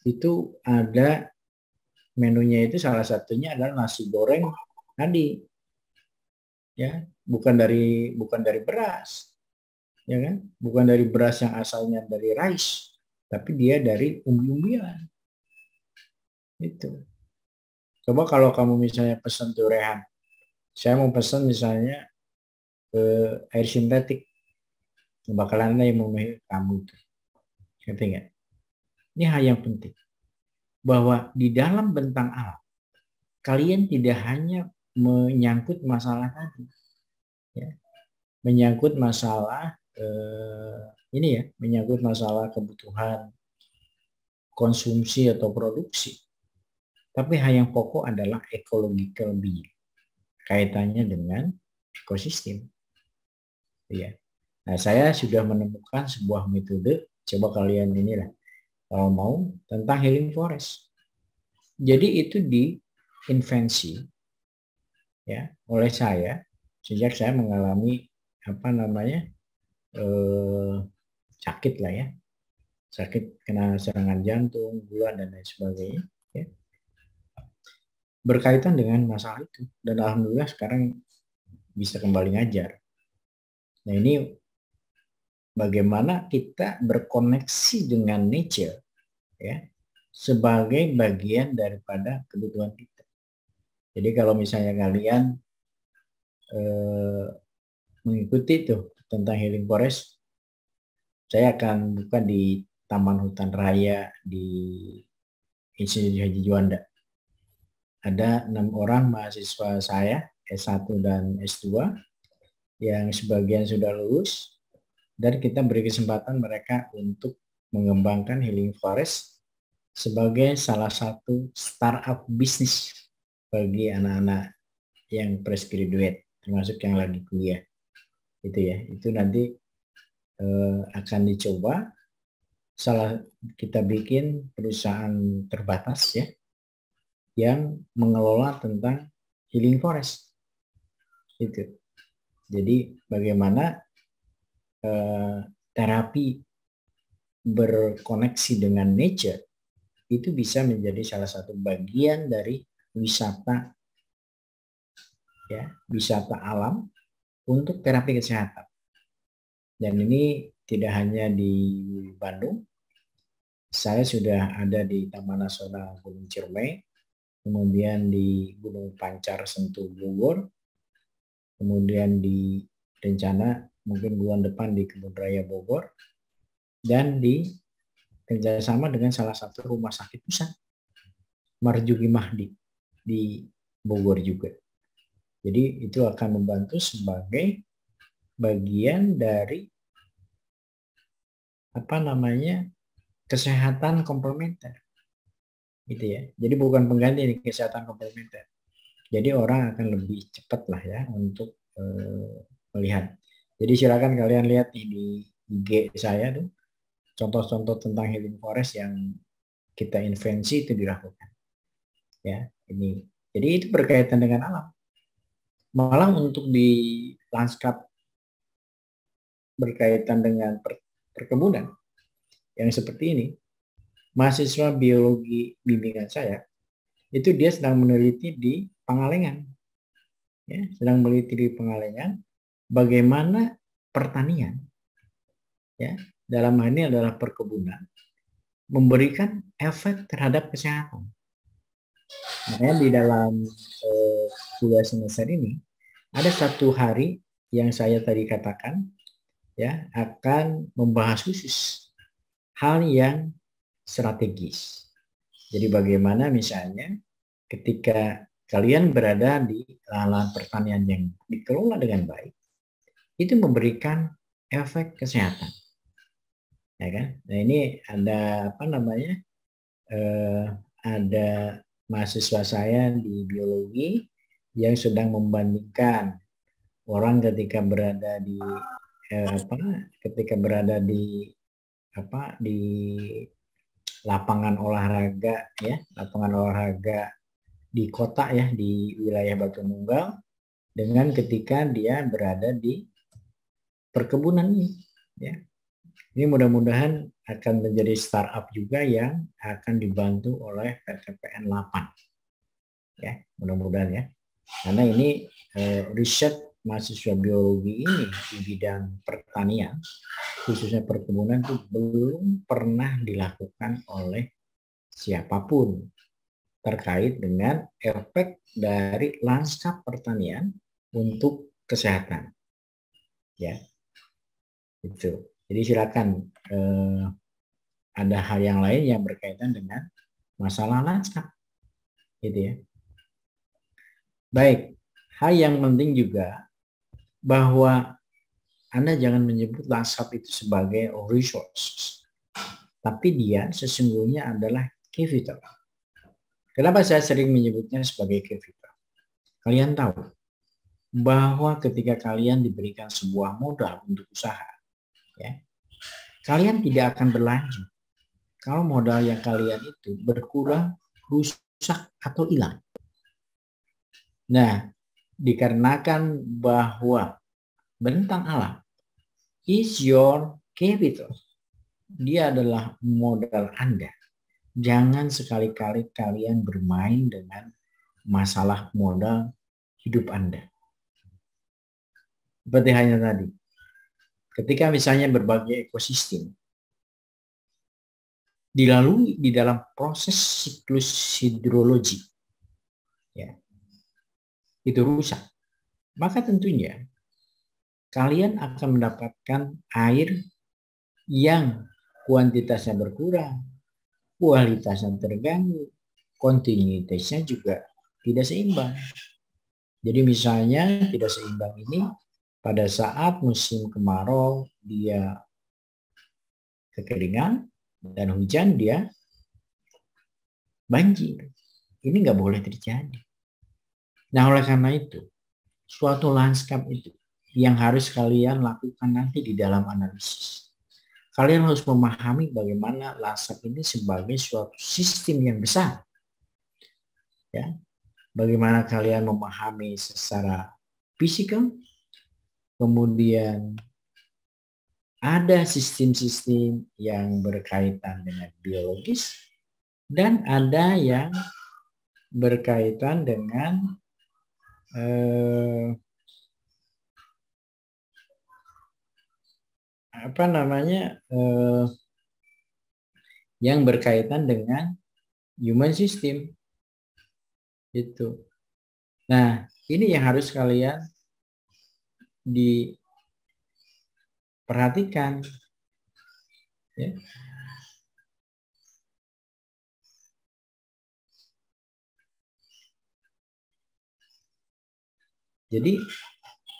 itu ada menunya itu salah satunya adalah nasi goreng tadi ya bukan dari bukan dari beras ya kan bukan dari beras yang asalnya dari rice tapi dia dari umbi-umbian itu coba kalau kamu misalnya pesan tuh saya mau pesan misalnya Eh, air sintetik bakalan yang memenuhi kamu itu ngerti nggak ini hal yang penting bahwa di dalam bentang alam kalian tidak hanya menyangkut masalah tadi ya menyangkut masalah eh, ini ya menyangkut masalah kebutuhan konsumsi atau produksi tapi hal yang pokok adalah ekologi kelebihan kaitannya dengan ekosistem Iya. Nah, saya sudah menemukan sebuah metode, coba kalian inilah kalau mau tentang healing forest. Jadi itu diinvensi ya oleh saya sejak saya mengalami apa namanya eh, sakit lah ya sakit kena serangan jantung gula dan lain sebagainya ya. berkaitan dengan masalah itu dan alhamdulillah sekarang bisa kembali ngajar Nah ini bagaimana kita berkoneksi dengan nature ya sebagai bagian daripada kebutuhan kita. Jadi kalau misalnya kalian eh, mengikuti tuh tentang healing forest, saya akan buka di Taman Hutan Raya di Institut Haji Juanda. Ada enam orang mahasiswa saya S1 dan S2 yang sebagian sudah lulus dan kita beri kesempatan mereka untuk mengembangkan Healing Forest sebagai salah satu startup bisnis bagi anak-anak yang fresh graduate termasuk yang lagi kuliah itu ya itu nanti uh, akan dicoba salah kita bikin perusahaan terbatas ya yang mengelola tentang healing forest itu jadi bagaimana eh, terapi berkoneksi dengan nature itu bisa menjadi salah satu bagian dari wisata ya wisata alam untuk terapi kesehatan dan ini tidak hanya di Bandung saya sudah ada di Taman Nasional Gunung Ciremai kemudian di Gunung Pancar Sentul Bogor kemudian di rencana mungkin bulan depan di Kebun Raya Bogor, dan di kerjasama dengan salah satu rumah sakit pusat, Marjuki Mahdi di Bogor juga. Jadi itu akan membantu sebagai bagian dari apa namanya kesehatan komplementer, gitu ya. Jadi bukan pengganti kesehatan komplementer. Jadi orang akan lebih cepat lah ya untuk eh, melihat. Jadi silakan kalian lihat di IG saya tuh contoh-contoh tentang healing forest yang kita invensi itu dilakukan. Ya, ini. Jadi itu berkaitan dengan alam. Malah untuk di lanskap berkaitan dengan per, perkebunan yang seperti ini, mahasiswa biologi bimbingan saya itu dia sedang meneliti di pengalengan, Ya, sedang meliti pengalengan, Bagaimana pertanian, ya dalam hal ini adalah perkebunan, memberikan efek terhadap kesehatan. Makanya di dalam eh, semester ini ada satu hari yang saya tadi katakan ya akan membahas khusus hal yang strategis. Jadi bagaimana misalnya ketika kalian berada di lahan pertanian yang dikelola dengan baik, itu memberikan efek kesehatan. Ya kan? Nah ini ada apa namanya? Eh, ada mahasiswa saya di biologi yang sedang membandingkan orang ketika berada di eh, apa ketika berada di apa di lapangan olahraga ya lapangan olahraga di kota ya di wilayah Batu Nunggal dengan ketika dia berada di perkebunan ini ya. Ini mudah-mudahan akan menjadi startup juga yang akan dibantu oleh PTPN 8. Ya, mudah-mudahan ya. Karena ini eh, riset mahasiswa biologi ini di bidang pertanian, khususnya perkebunan itu belum pernah dilakukan oleh siapapun terkait dengan efek dari lanskap pertanian untuk kesehatan. Ya, itu. Jadi silakan eh, ada hal yang lain yang berkaitan dengan masalah lanskap, gitu ya. Baik, hal yang penting juga bahwa Anda jangan menyebut lanskap itu sebagai resource, tapi dia sesungguhnya adalah capital Kenapa saya sering menyebutnya sebagai kefitrah? Kalian tahu bahwa ketika kalian diberikan sebuah modal untuk usaha, ya, kalian tidak akan berlanjut kalau modal yang kalian itu berkurang, rusak, atau hilang. Nah, dikarenakan bahwa bentang alam is your capital. Dia adalah modal Anda jangan sekali-kali kalian bermain dengan masalah modal hidup Anda. Seperti hanya tadi, ketika misalnya berbagai ekosistem dilalui di dalam proses siklus hidrologi, ya, itu rusak. Maka tentunya kalian akan mendapatkan air yang kuantitasnya berkurang, kualitasnya terganggu, kontinuitasnya juga tidak seimbang. Jadi misalnya tidak seimbang ini pada saat musim kemarau dia kekeringan dan hujan dia banjir. Ini nggak boleh terjadi. Nah oleh karena itu suatu lanskap itu yang harus kalian lakukan nanti di dalam analisis kalian harus memahami bagaimana lasap ini sebagai suatu sistem yang besar. Ya. Bagaimana kalian memahami secara fisikal, kemudian ada sistem-sistem yang berkaitan dengan biologis, dan ada yang berkaitan dengan eh, apa namanya eh, yang berkaitan dengan human system itu. Nah, ini yang harus kalian diperhatikan. Ya. Jadi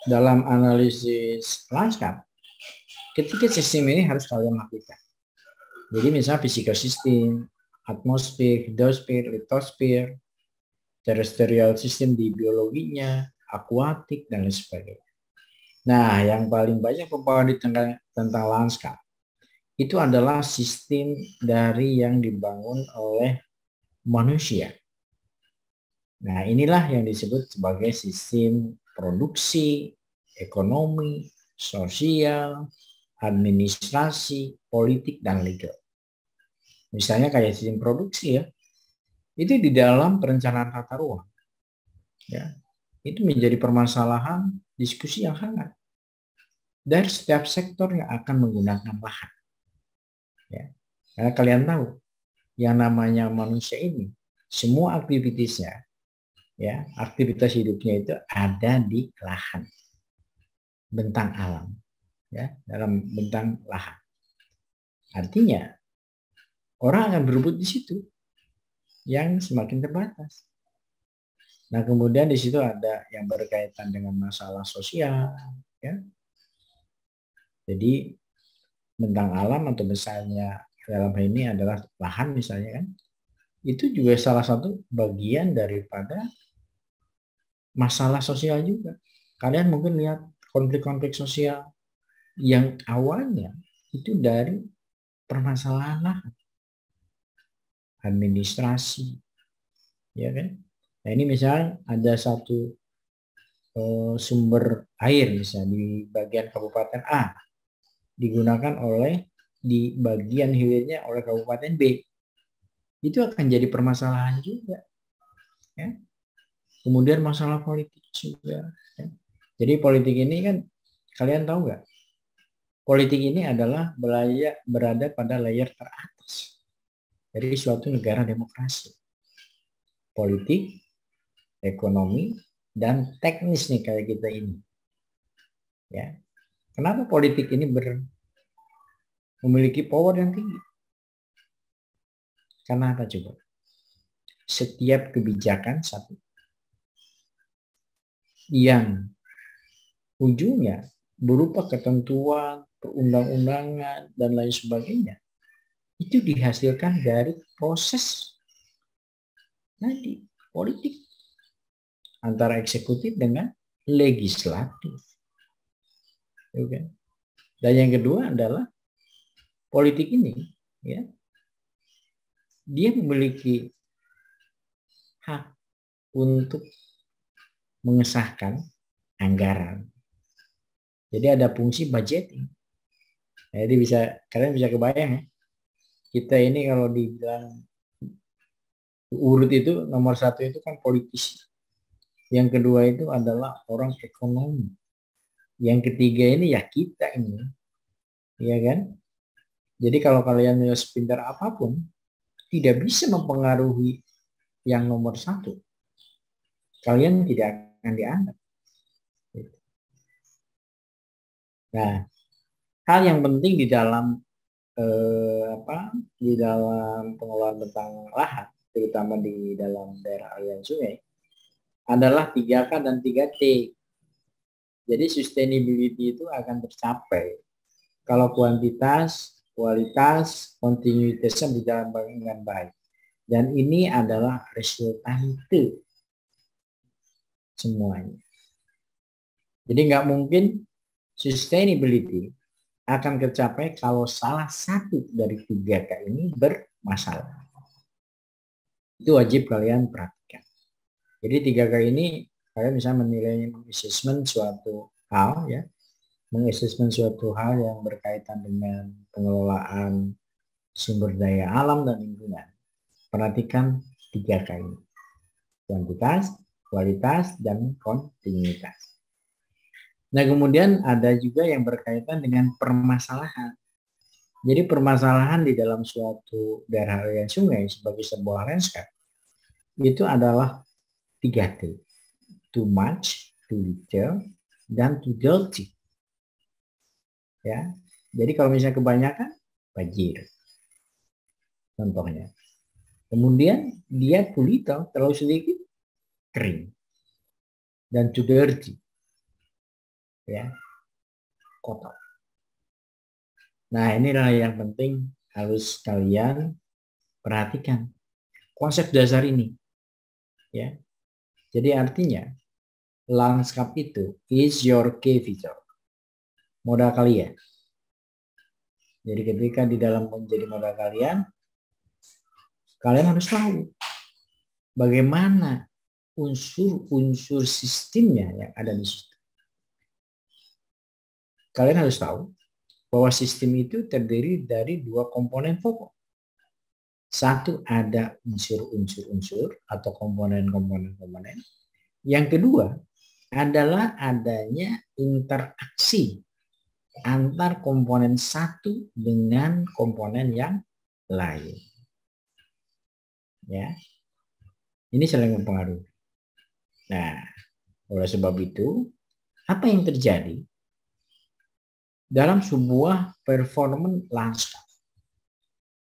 dalam analisis lanskap Ketiga sistem ini harus kalian lakukan. Jadi misalnya physical system, atmosfer, hidrosfer, litosfer, terrestrial system di biologinya, akuatik, dan lain sebagainya. Nah, yang paling banyak pembahasan tentang, tentang lanskap itu adalah sistem dari yang dibangun oleh manusia. Nah, inilah yang disebut sebagai sistem produksi, ekonomi, sosial, administrasi, politik, dan legal. Misalnya kayak sistem produksi ya, itu di dalam perencanaan tata ruang. Ya, itu menjadi permasalahan diskusi yang hangat. Dari setiap sektor yang akan menggunakan lahan. Ya. Karena kalian tahu, yang namanya manusia ini, semua aktivitasnya, ya, aktivitas hidupnya itu ada di lahan, bentang alam ya dalam bentang lahan. Artinya orang akan berebut di situ yang semakin terbatas. Nah kemudian di situ ada yang berkaitan dengan masalah sosial, ya. Jadi bentang alam atau misalnya dalam hal ini adalah lahan misalnya kan, itu juga salah satu bagian daripada masalah sosial juga. Kalian mungkin lihat konflik-konflik sosial yang awalnya itu dari permasalahan lahan administrasi ya kan nah, ini misalnya ada satu eh, sumber air misalnya di bagian kabupaten A digunakan oleh di bagian hilirnya oleh kabupaten B itu akan jadi permasalahan juga ya kemudian masalah politik juga ya. jadi politik ini kan kalian tahu nggak Politik ini adalah berada pada layer teratas dari suatu negara demokrasi. Politik, ekonomi, dan teknis nih kayak kita ini. Ya. Kenapa politik ini ber, memiliki power yang tinggi? Karena apa coba? Setiap kebijakan satu yang ujungnya berupa ketentuan, perundang-undangan dan lain sebagainya itu dihasilkan dari proses tadi politik antara eksekutif dengan legislatif. Okay. Gitu dan yang kedua adalah politik ini, ya, dia memiliki hak untuk mengesahkan anggaran. Jadi ada fungsi budgeting. Ya, jadi bisa kalian bisa kebayang ya. Kita ini kalau dibilang urut itu nomor satu itu kan politisi. Yang kedua itu adalah orang ekonomi. Yang ketiga ini ya kita ini. Iya kan? Jadi kalau kalian ya sepintar apapun, tidak bisa mempengaruhi yang nomor satu. Kalian tidak akan dianggap. Gitu. Nah, hal yang penting di dalam eh, apa di dalam pengelolaan tentang lahan terutama di dalam daerah aliran sungai adalah 3K dan 3T. Jadi sustainability itu akan tercapai kalau kuantitas, kualitas, kontinuitasnya berjalan dengan baik. Dan ini adalah resultante semuanya. Jadi nggak mungkin sustainability akan tercapai kalau salah satu dari tiga k ini bermasalah. Itu wajib kalian perhatikan. Jadi tiga k ini kalian bisa menilai assessment suatu hal ya, mengassessment suatu hal yang berkaitan dengan pengelolaan sumber daya alam dan lingkungan. Perhatikan tiga k ini. Kuantitas, kualitas, dan kontinuitas. Nah, kemudian ada juga yang berkaitan dengan permasalahan. Jadi permasalahan di dalam suatu daerah aliran sungai sebagai sebuah landscape itu adalah 3T. Too much, too little, dan too dirty. Ya. Jadi kalau misalnya kebanyakan, banjir. Contohnya. Kemudian dia too little, terlalu sedikit, kering. Dan too dirty, ya kotor Nah inilah yang penting harus kalian perhatikan konsep dasar ini ya. Jadi artinya landscape itu is your key feature modal kalian. Jadi ketika di dalam menjadi modal kalian, kalian harus tahu bagaimana unsur-unsur sistemnya yang ada di situ. Kalian harus tahu bahwa sistem itu terdiri dari dua komponen pokok. Satu ada unsur-unsur-unsur atau komponen-komponen-komponen. Yang kedua adalah adanya interaksi antar komponen satu dengan komponen yang lain. Ya. Ini saling mempengaruhi. Nah, oleh sebab itu, apa yang terjadi dalam sebuah performa lanskap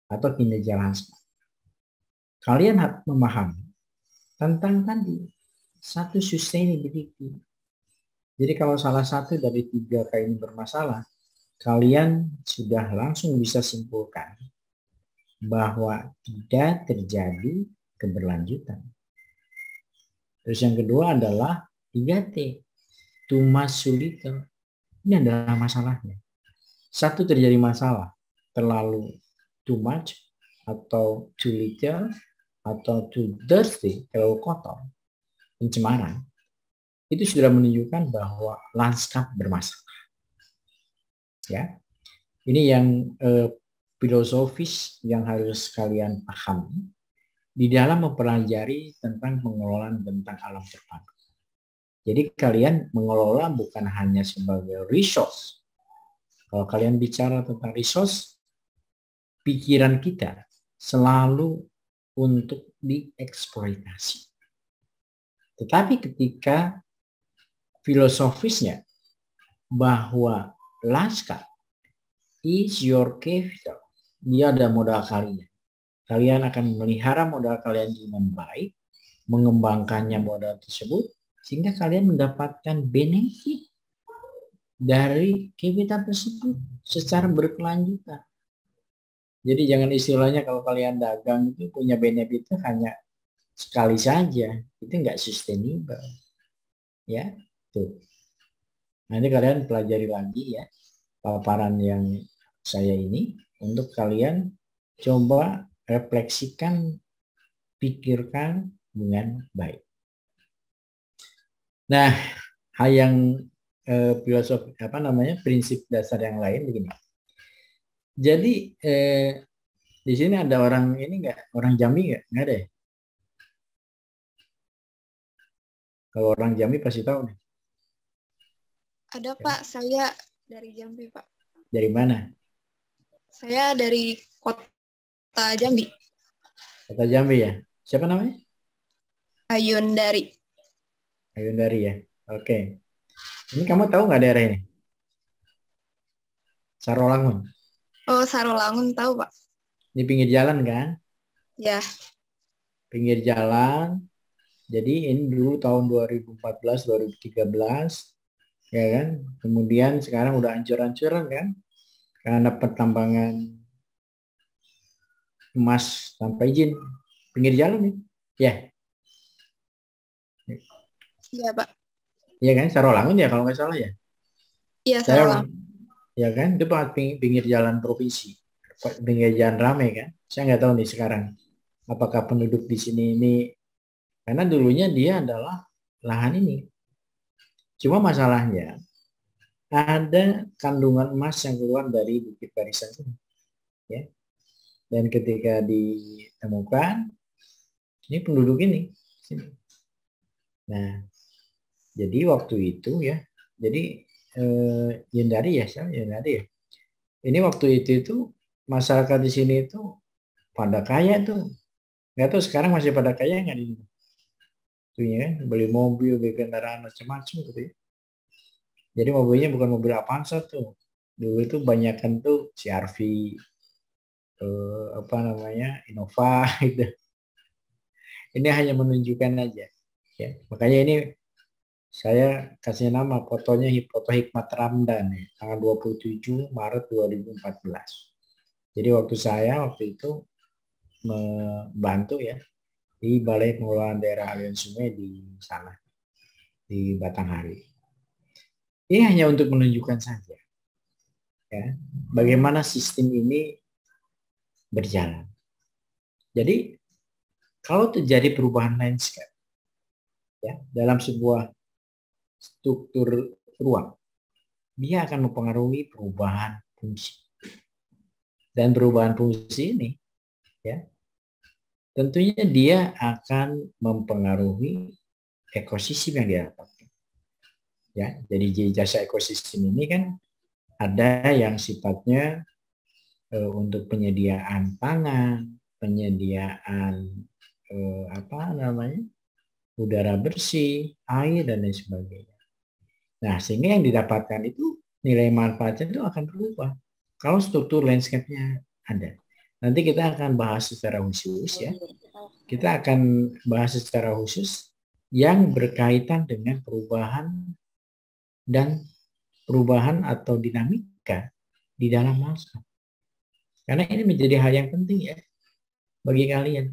atau kinerja lanskap. Kalian harus memahami tentang tadi satu sustainability. Jadi kalau salah satu dari tiga K ini bermasalah, kalian sudah langsung bisa simpulkan bahwa tidak terjadi keberlanjutan. Terus yang kedua adalah 3T. Too much, ini adalah masalahnya. Satu terjadi masalah, terlalu too much, atau too little, atau too dirty, terlalu kotor, pencemaran, itu sudah menunjukkan bahwa lanskap bermasalah. Ya, ini yang eh, filosofis yang harus kalian pahami di dalam mempelajari tentang pengelolaan bentang alam terpadu. Jadi kalian mengelola bukan hanya sebagai resource. Kalau kalian bicara tentang resource, pikiran kita selalu untuk dieksploitasi. Tetapi ketika filosofisnya bahwa laskar is your capital, dia ada modal kalian. Kalian akan melihara modal kalian dengan baik, mengembangkannya modal tersebut, sehingga kalian mendapatkan benefit dari kegiatan tersebut secara berkelanjutan. Jadi jangan istilahnya kalau kalian dagang itu punya benefitnya hanya sekali saja, itu nggak sustainable. Ya, tuh. Nah, ini kalian pelajari lagi ya paparan yang saya ini untuk kalian coba refleksikan, pikirkan dengan baik. Nah, hal yang eh, filosofi apa namanya prinsip dasar yang lain begini. Jadi eh, di sini ada orang ini nggak orang Jambi nggak nggak ada. Ya? Kalau orang Jambi pasti tahu nih. Ada ya. Pak, saya dari Jambi Pak. Dari mana? Saya dari kota Jambi. Kota Jambi ya. Siapa namanya? Ayun dari. Ayodari ya. Oke. Ini kamu tahu nggak daerah ini? Sarolangun. Oh, Sarolangun tahu, Pak. Ini pinggir jalan kan? Ya. Pinggir jalan. Jadi ini dulu tahun 2014, 2013, ya kan? Kemudian sekarang udah hancur-hancuran kan? Karena dapat tambangan emas tanpa izin pinggir jalan nih. Ya. Iya pak. Iya kan, Sarolangun ya kalau nggak salah ya. Iya Sarolangun. Iya kan, itu banget pinggir jalan provinsi, pinggir jalan rame kan. Saya nggak tahu nih sekarang apakah penduduk di sini ini karena dulunya dia adalah lahan ini. Cuma masalahnya ada kandungan emas yang keluar dari bukit barisan ini. Ya. Dan ketika ditemukan, ini penduduk ini. Nah, jadi waktu itu ya, jadi eh, Yundari ya, saya Yundari ya. Ini waktu itu itu masyarakat di sini itu pada kaya tuh. Nggak tahu sekarang masih pada kaya nggak di sini. Tuh ya, beli mobil, beli kendaraan macam-macam gitu ya. Jadi mobilnya bukan mobil Avanza tuh. Dulu itu banyakkan tuh CRV, eh, apa namanya, Innova gitu. Ini hanya menunjukkan aja. Ya. Makanya ini saya kasih nama fotonya foto Hikmat Ramdan ya, tanggal 27 Maret 2014. Jadi waktu saya waktu itu membantu ya di Balai Pengelolaan Daerah Aliran Sungai di sana di Batanghari. Ini hanya untuk menunjukkan saja ya bagaimana sistem ini berjalan. Jadi kalau terjadi perubahan landscape ya dalam sebuah struktur ruang. Dia akan mempengaruhi perubahan fungsi. Dan perubahan fungsi ini ya tentunya dia akan mempengaruhi ekosistem yang dia dapatkan. Ya, jadi jasa ekosistem ini kan ada yang sifatnya e, untuk penyediaan pangan, penyediaan e, apa namanya udara bersih, air, dan lain sebagainya. Nah, sehingga yang didapatkan itu nilai manfaatnya itu akan berubah kalau struktur landscape-nya ada. Nanti kita akan bahas secara khusus ya. Kita akan bahas secara khusus yang berkaitan dengan perubahan dan perubahan atau dinamika di dalam masa. Karena ini menjadi hal yang penting ya bagi kalian.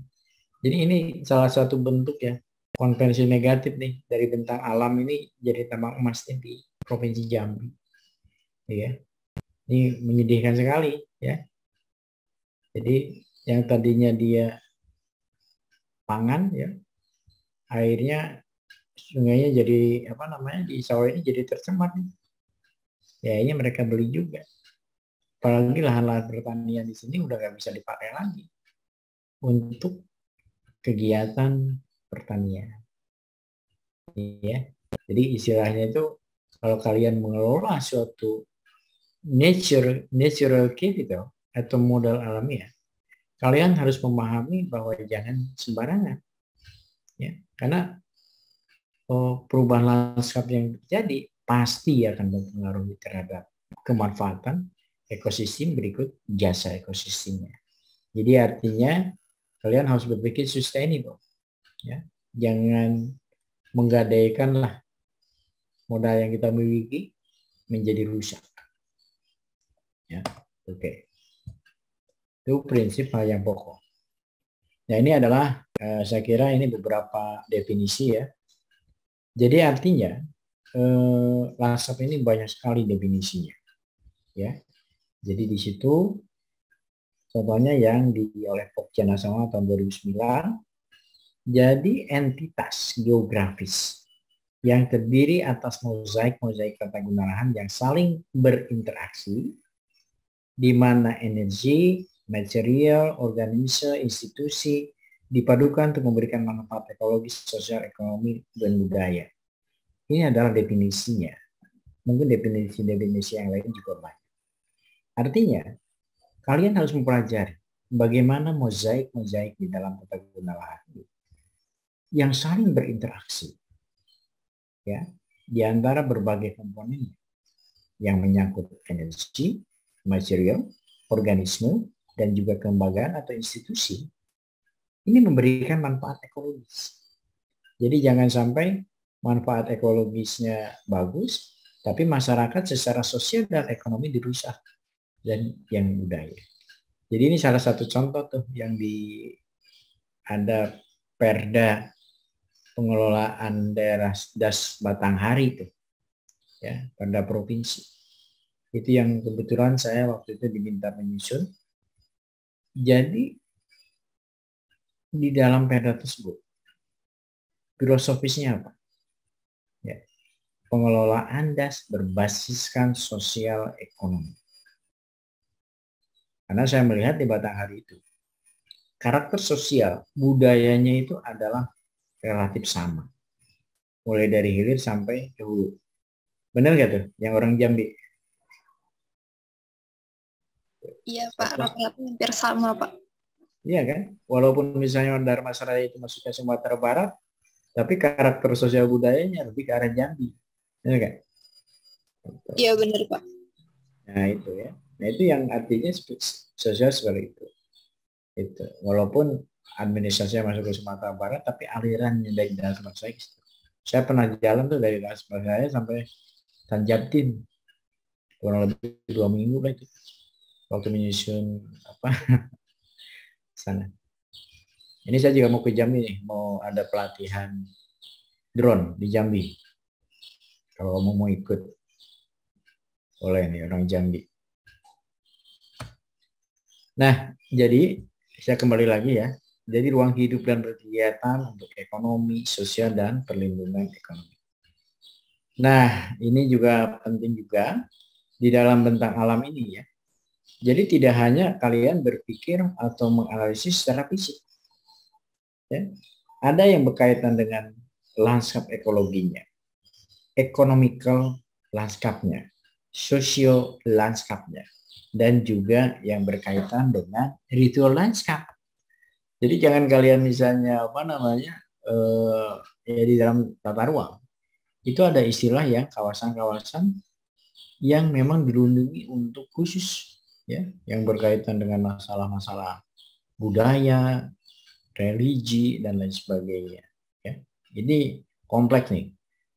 Jadi ini salah satu bentuk ya konvensi negatif nih dari bentang alam ini jadi tambang emas nih di Provinsi Jambi. Ya. Ini menyedihkan sekali ya. Jadi yang tadinya dia pangan ya airnya sungainya jadi apa namanya di sawah ini jadi tercemar Ya ini mereka beli juga. Apalagi lahan-lahan pertanian di sini udah nggak bisa dipakai lagi untuk kegiatan pertanian. Ya. Jadi istilahnya itu kalau kalian mengelola suatu nature natural capital atau modal alamiah, ya, kalian harus memahami bahwa jangan sembarangan. Ya, karena oh, perubahan lanskap yang terjadi pasti akan mempengaruhi terhadap kemanfaatan ekosistem berikut jasa ekosistemnya. Jadi artinya kalian harus berpikir sustainable ya jangan menggadaikanlah modal yang kita miliki menjadi rusak ya oke okay. itu prinsip hal yang pokok nah ini adalah eh, saya kira ini beberapa definisi ya jadi artinya eh, lasap ini banyak sekali definisinya ya jadi di situ contohnya yang di oleh Pokjana sama tahun 2009 jadi entitas geografis yang terdiri atas mozaik-mozaik tata lahan yang saling berinteraksi, di mana energi, material, organisme, institusi dipadukan untuk memberikan manfaat ekologis, sosial, ekonomi, dan budaya. Ini adalah definisinya. Mungkin definisi-definisi yang lain juga banyak. Artinya, kalian harus mempelajari bagaimana mozaik-mozaik di dalam tata lahan itu yang saling berinteraksi ya di antara berbagai komponen yang menyangkut energi, material, organisme, dan juga kelembagaan atau institusi, ini memberikan manfaat ekologis. Jadi jangan sampai manfaat ekologisnya bagus, tapi masyarakat secara sosial dan ekonomi dirusak dan yang budaya. Jadi ini salah satu contoh tuh yang di ada perda pengelolaan daerah das Batanghari itu ya pada provinsi itu yang kebetulan saya waktu itu diminta menyusun jadi di dalam perda tersebut filosofisnya apa ya pengelolaan das berbasiskan sosial ekonomi karena saya melihat di Batanghari itu karakter sosial budayanya itu adalah relatif sama. Mulai dari hilir sampai ke hulu. Benar gak tuh yang orang Jambi? Iya Pak, rata-rata hampir sama Pak. Iya kan? Walaupun misalnya Dharma Seraya itu masuknya Sumatera Barat, tapi karakter sosial budayanya lebih ke arah Jambi. Benar gak? Iya benar Pak. Nah itu ya. Nah itu yang artinya sosial seperti itu. Itu. Walaupun administrasinya masuk ke Sumatera Barat, tapi aliran dari Dasmat saya, saya pernah jalan tuh dari Dasmat saya sampai Tanjatin, kurang lebih dua minggu lah itu, waktu menyusun apa sana. Ini saya juga mau ke Jambi nih, mau ada pelatihan drone di Jambi. Kalau kamu mau ikut, boleh nih orang Jambi. Nah, jadi saya kembali lagi ya jadi ruang hidup dan berkegiatan untuk ekonomi, sosial, dan perlindungan ekonomi. Nah, ini juga penting juga di dalam bentang alam ini ya. Jadi tidak hanya kalian berpikir atau menganalisis secara fisik. Ya. Ada yang berkaitan dengan lanskap ekologinya, economical lanskapnya, sosio lanskapnya, dan juga yang berkaitan dengan ritual lanskap jadi jangan kalian misalnya apa namanya eh, ya di dalam tata ruang itu ada istilah yang kawasan-kawasan yang memang dilindungi untuk khusus ya yang berkaitan dengan masalah-masalah budaya, religi dan lain sebagainya. Ya. Ini kompleks nih.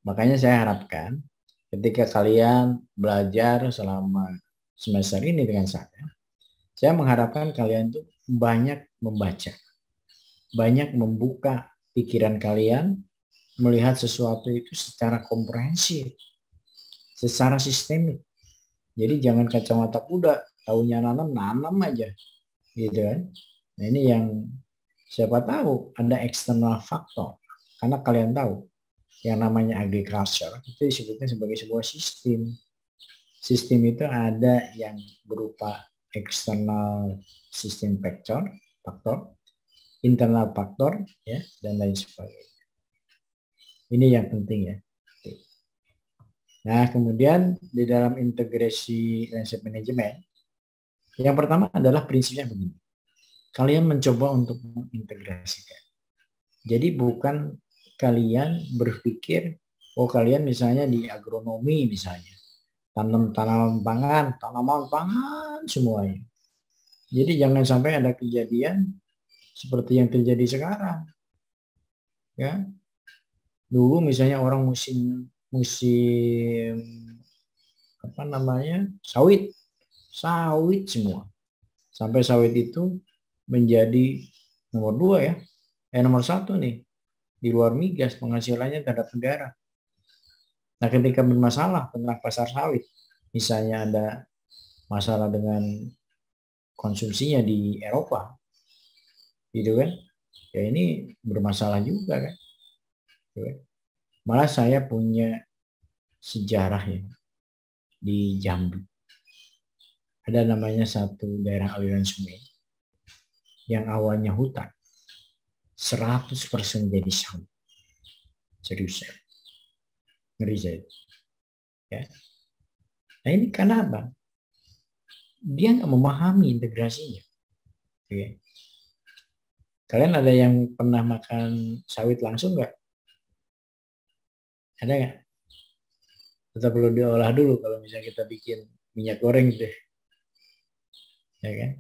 Makanya saya harapkan ketika kalian belajar selama semester ini dengan saya, saya mengharapkan kalian tuh banyak membaca banyak membuka pikiran kalian melihat sesuatu itu secara komprehensif, secara sistemik. Jadi jangan kacamata kuda, tahunya nanam, nanam aja. Gitu kan. Nah ini yang siapa tahu ada eksternal faktor. Karena kalian tahu yang namanya agriculture itu disebutnya sebagai sebuah sistem. Sistem itu ada yang berupa eksternal sistem factor, faktor, internal faktor ya dan lain sebagainya. Ini yang penting ya. Nah, kemudian di dalam integrasi landscape management yang pertama adalah prinsipnya begini. Kalian mencoba untuk mengintegrasikan. Jadi bukan kalian berpikir oh kalian misalnya di agronomi misalnya tanam tanaman pangan, tanaman pangan semuanya. Jadi jangan sampai ada kejadian seperti yang terjadi sekarang. Ya. Dulu misalnya orang musim musim apa namanya? sawit. Sawit semua. Sampai sawit itu menjadi nomor dua ya. Eh nomor satu nih. Di luar migas penghasilannya terhadap negara. Nah ketika bermasalah tentang pasar sawit. Misalnya ada masalah dengan konsumsinya di Eropa gitu kan ya ini bermasalah juga kan gitu kan. malah saya punya sejarah ya di Jambi ada namanya satu daerah aliran sungai yang awalnya hutan 100% jadi sawit serius saya ngeri saya ya nah ini karena apa dia nggak memahami integrasinya gitu ya. Kalian ada yang pernah makan sawit langsung nggak? Ada nggak? Tetap perlu diolah dulu kalau misalnya kita bikin minyak goreng gitu. Ya kan?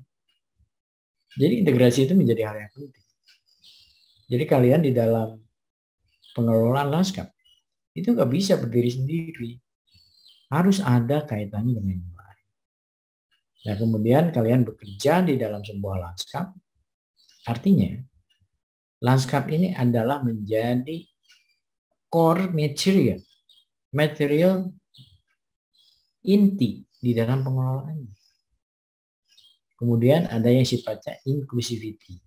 Jadi integrasi itu menjadi hal yang penting. Jadi kalian di dalam pengelolaan lanskap itu nggak bisa berdiri sendiri. Harus ada kaitannya dengan yang lain. Nah kemudian kalian bekerja di dalam sebuah lanskap Artinya, lanskap ini adalah menjadi core material, material inti di dalam pengelolaannya. Kemudian ada yang sifatnya inclusivity.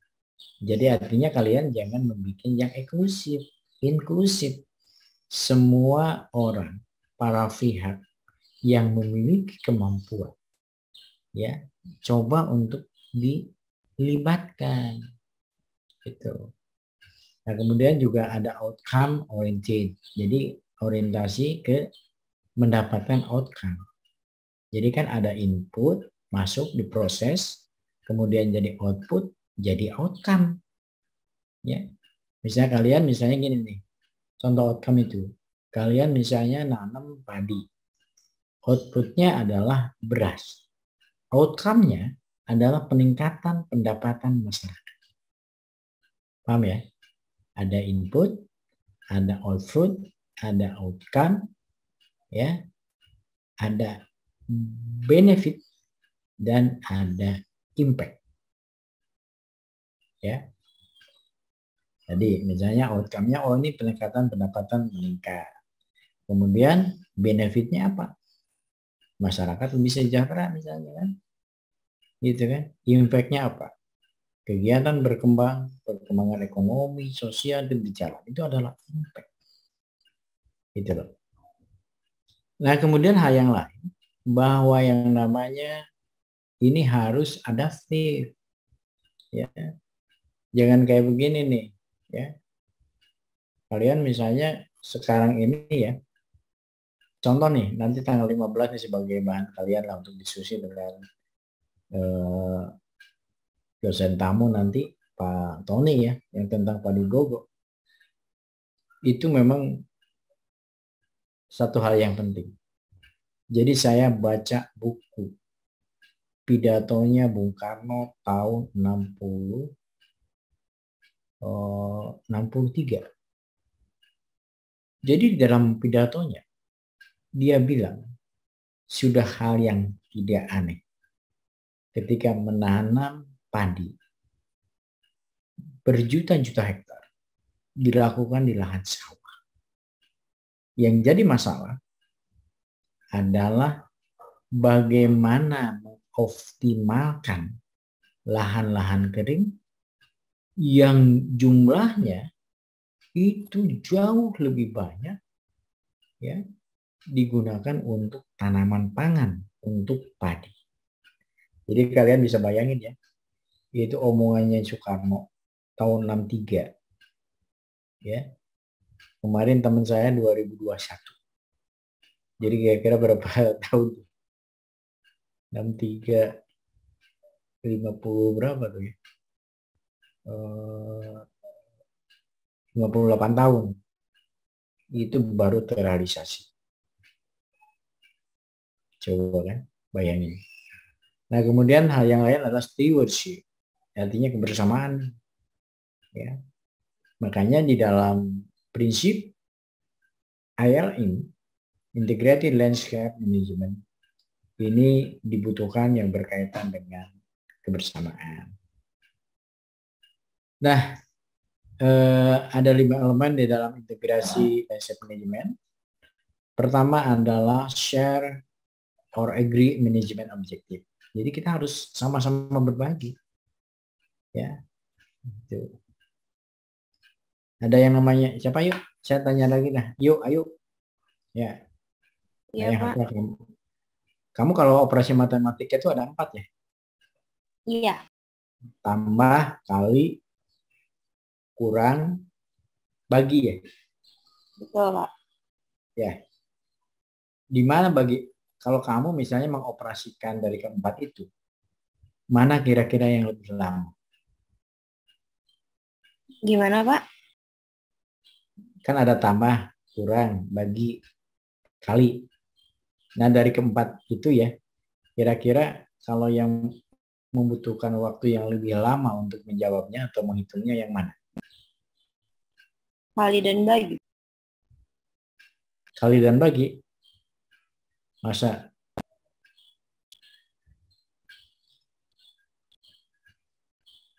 Jadi artinya kalian jangan membuat yang eksklusif, inklusif. Semua orang, para pihak yang memiliki kemampuan, ya coba untuk di libatkan itu. nah kemudian juga ada outcome oriented jadi orientasi ke mendapatkan outcome jadi kan ada input masuk di proses kemudian jadi output jadi outcome ya misalnya kalian misalnya gini nih contoh outcome itu kalian misalnya nanam padi outputnya adalah beras outcome-nya adalah peningkatan pendapatan masyarakat. Paham ya? Ada input, ada output, ada outcome, ya, ada benefit dan ada impact. Ya. Jadi misalnya outcome-nya oh ini peningkatan pendapatan meningkat. Kemudian benefitnya apa? Masyarakat lebih sejahtera misalnya kan gitu kan impactnya apa kegiatan berkembang perkembangan ekonomi sosial dan di jalan itu adalah impact gitu loh nah kemudian hal yang lain bahwa yang namanya ini harus adaptif ya jangan kayak begini nih ya kalian misalnya sekarang ini ya contoh nih nanti tanggal 15 nih sebagai bahan kalian lah untuk diskusi dengan eh, dosen tamu nanti Pak Tony ya yang tentang Pak Dugogo, itu memang satu hal yang penting. Jadi saya baca buku pidatonya Bung Karno tahun 60 63. Eh, Jadi di dalam pidatonya dia bilang sudah hal yang tidak aneh ketika menanam padi berjuta-juta hektar dilakukan di lahan sawah. Yang jadi masalah adalah bagaimana mengoptimalkan lahan-lahan kering yang jumlahnya itu jauh lebih banyak ya digunakan untuk tanaman pangan untuk padi. Jadi kalian bisa bayangin ya, itu omongannya Soekarno tahun 63. Ya. Kemarin teman saya 2021. Jadi kira-kira berapa tahun? 63 50 berapa tuh ya? 58 eh, tahun. Itu baru terrealisasi. Coba kan, bayangin. Nah, kemudian hal yang lain adalah stewardship, artinya kebersamaan. Ya. Makanya di dalam prinsip ILM, Integrated Landscape Management, ini dibutuhkan yang berkaitan dengan kebersamaan. Nah, eh, ada lima elemen di dalam integrasi landscape management. Pertama adalah share or agree management objective. Jadi kita harus sama-sama berbagi. Ya. Gitu. Ada yang namanya siapa yuk? Saya tanya lagi nah. Yuk, ayo. Ya. Iya, nah, Pak. Kamu. kamu kalau operasi matematika itu ada empat ya? Iya. Tambah, kali, kurang, bagi ya? Betul, Pak. Ya. Di mana bagi kalau kamu misalnya mengoperasikan dari keempat itu, mana kira-kira yang lebih lama? Gimana Pak? Kan ada tambah, kurang, bagi, kali. Nah dari keempat itu ya, kira-kira kalau yang membutuhkan waktu yang lebih lama untuk menjawabnya atau menghitungnya yang mana? Kali dan bagi. Kali dan bagi masa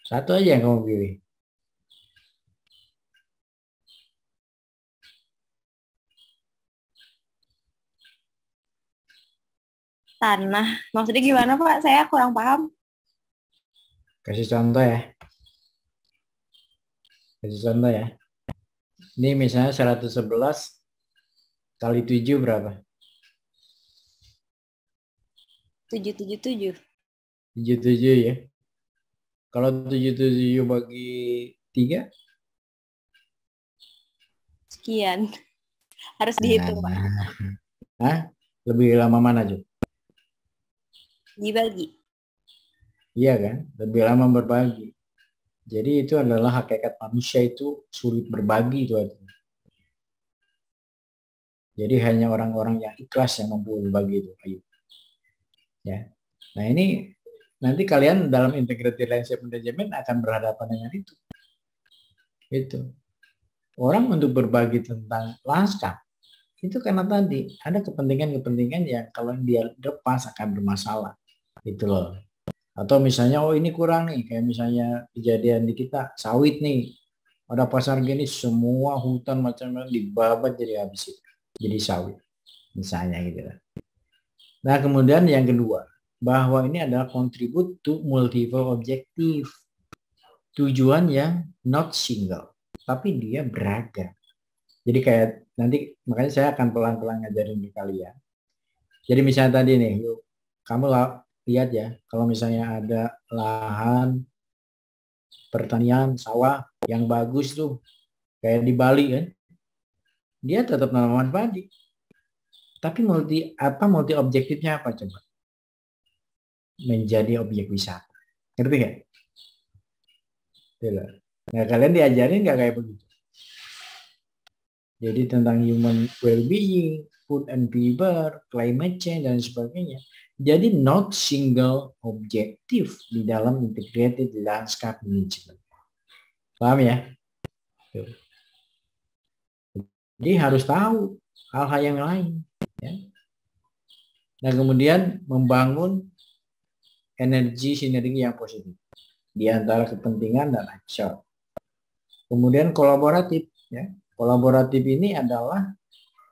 satu aja yang kamu pilih tanah maksudnya gimana pak saya kurang paham kasih contoh ya kasih contoh ya ini misalnya 111 kali 7 berapa tujuh tujuh tujuh tujuh tujuh ya kalau tujuh tujuh bagi tiga sekian harus dihitung nah. pak nah. Hah? lebih lama mana Jo? dibagi iya kan lebih lama berbagi jadi itu adalah hakikat manusia itu sulit berbagi itu artinya jadi hanya orang-orang yang ikhlas yang mampu berbagi itu ayo ya nah ini nanti kalian dalam integrity landscape management akan berhadapan dengan itu itu orang untuk berbagi tentang lanskap itu karena tadi ada kepentingan-kepentingan yang kalau dia lepas akan bermasalah gitu loh atau misalnya oh ini kurang nih kayak misalnya kejadian di kita sawit nih pada pasar gini semua hutan macam-macam dibabat jadi habis itu jadi sawit misalnya gitu lah Nah, kemudian yang kedua, bahwa ini adalah kontribut to multiple objective. Tujuan yang not single, tapi dia beragam. Jadi kayak nanti makanya saya akan pelan-pelan ngajarin di kalian. Jadi misalnya tadi nih, yuk kamu lihat ya, kalau misalnya ada lahan pertanian sawah yang bagus tuh kayak di Bali kan, dia tetap tanaman padi, tapi multi apa multi objektifnya apa coba? Menjadi objek wisata. Ngerti nggak? Nah kalian diajarin nggak kayak begitu? Jadi tentang human well-being, food and fiber, climate change dan sebagainya. Jadi not single objektif di dalam integrated landscape management. Paham ya? Jadi harus tahu hal-hal yang lain dan kemudian membangun energi sinergi yang positif di antara kepentingan dan action. Kemudian kolaboratif, ya. Kolaboratif ini adalah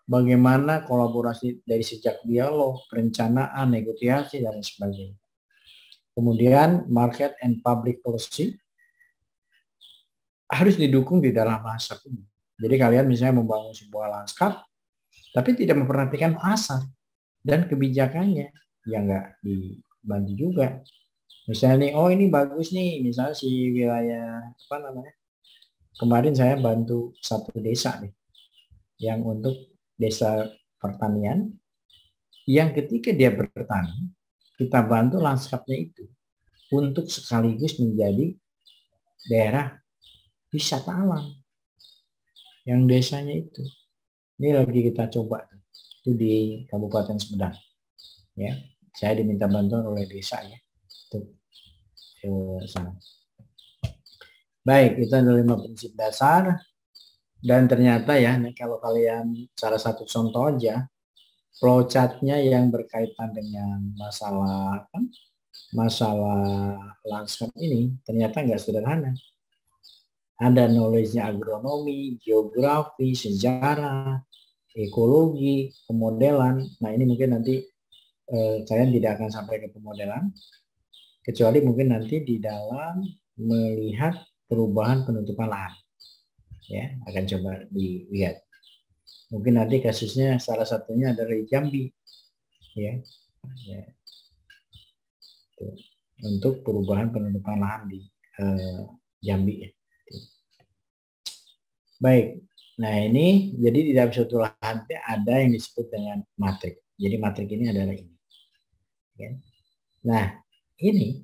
bagaimana kolaborasi dari sejak dialog, perencanaan, negosiasi dan sebagainya. Kemudian market and public policy harus didukung di dalam pasar ini. Jadi kalian misalnya membangun sebuah lanskap, tapi tidak memperhatikan pasar dan kebijakannya yang nggak dibantu juga misalnya nih oh ini bagus nih misalnya si wilayah apa namanya kemarin saya bantu satu desa nih yang untuk desa pertanian yang ketika dia bertani kita bantu lanskapnya itu untuk sekaligus menjadi daerah wisata alam yang desanya itu ini lagi kita coba itu di Kabupaten Sumedang. Ya, saya diminta bantuan oleh desa ya untuk sana. Baik, itu adalah lima prinsip dasar. Dan ternyata ya, nah kalau kalian salah satu contoh aja, flowchartnya yang berkaitan dengan masalah kan, masalah landscape ini ternyata nggak sederhana. Ada knowledge-nya agronomi, geografi, sejarah, ekologi, pemodelan. Nah ini mungkin nanti eh, kalian tidak akan sampai ke pemodelan, kecuali mungkin nanti di dalam melihat perubahan penutupan lahan. Ya, akan coba dilihat. Mungkin nanti kasusnya salah satunya adalah Jambi. Ya, ya. Untuk perubahan penutupan lahan di eh, Jambi. Baik, Nah ini jadi di dalam suatu lahan ada yang disebut dengan matrik. Jadi matrik ini adalah ini. Nah ini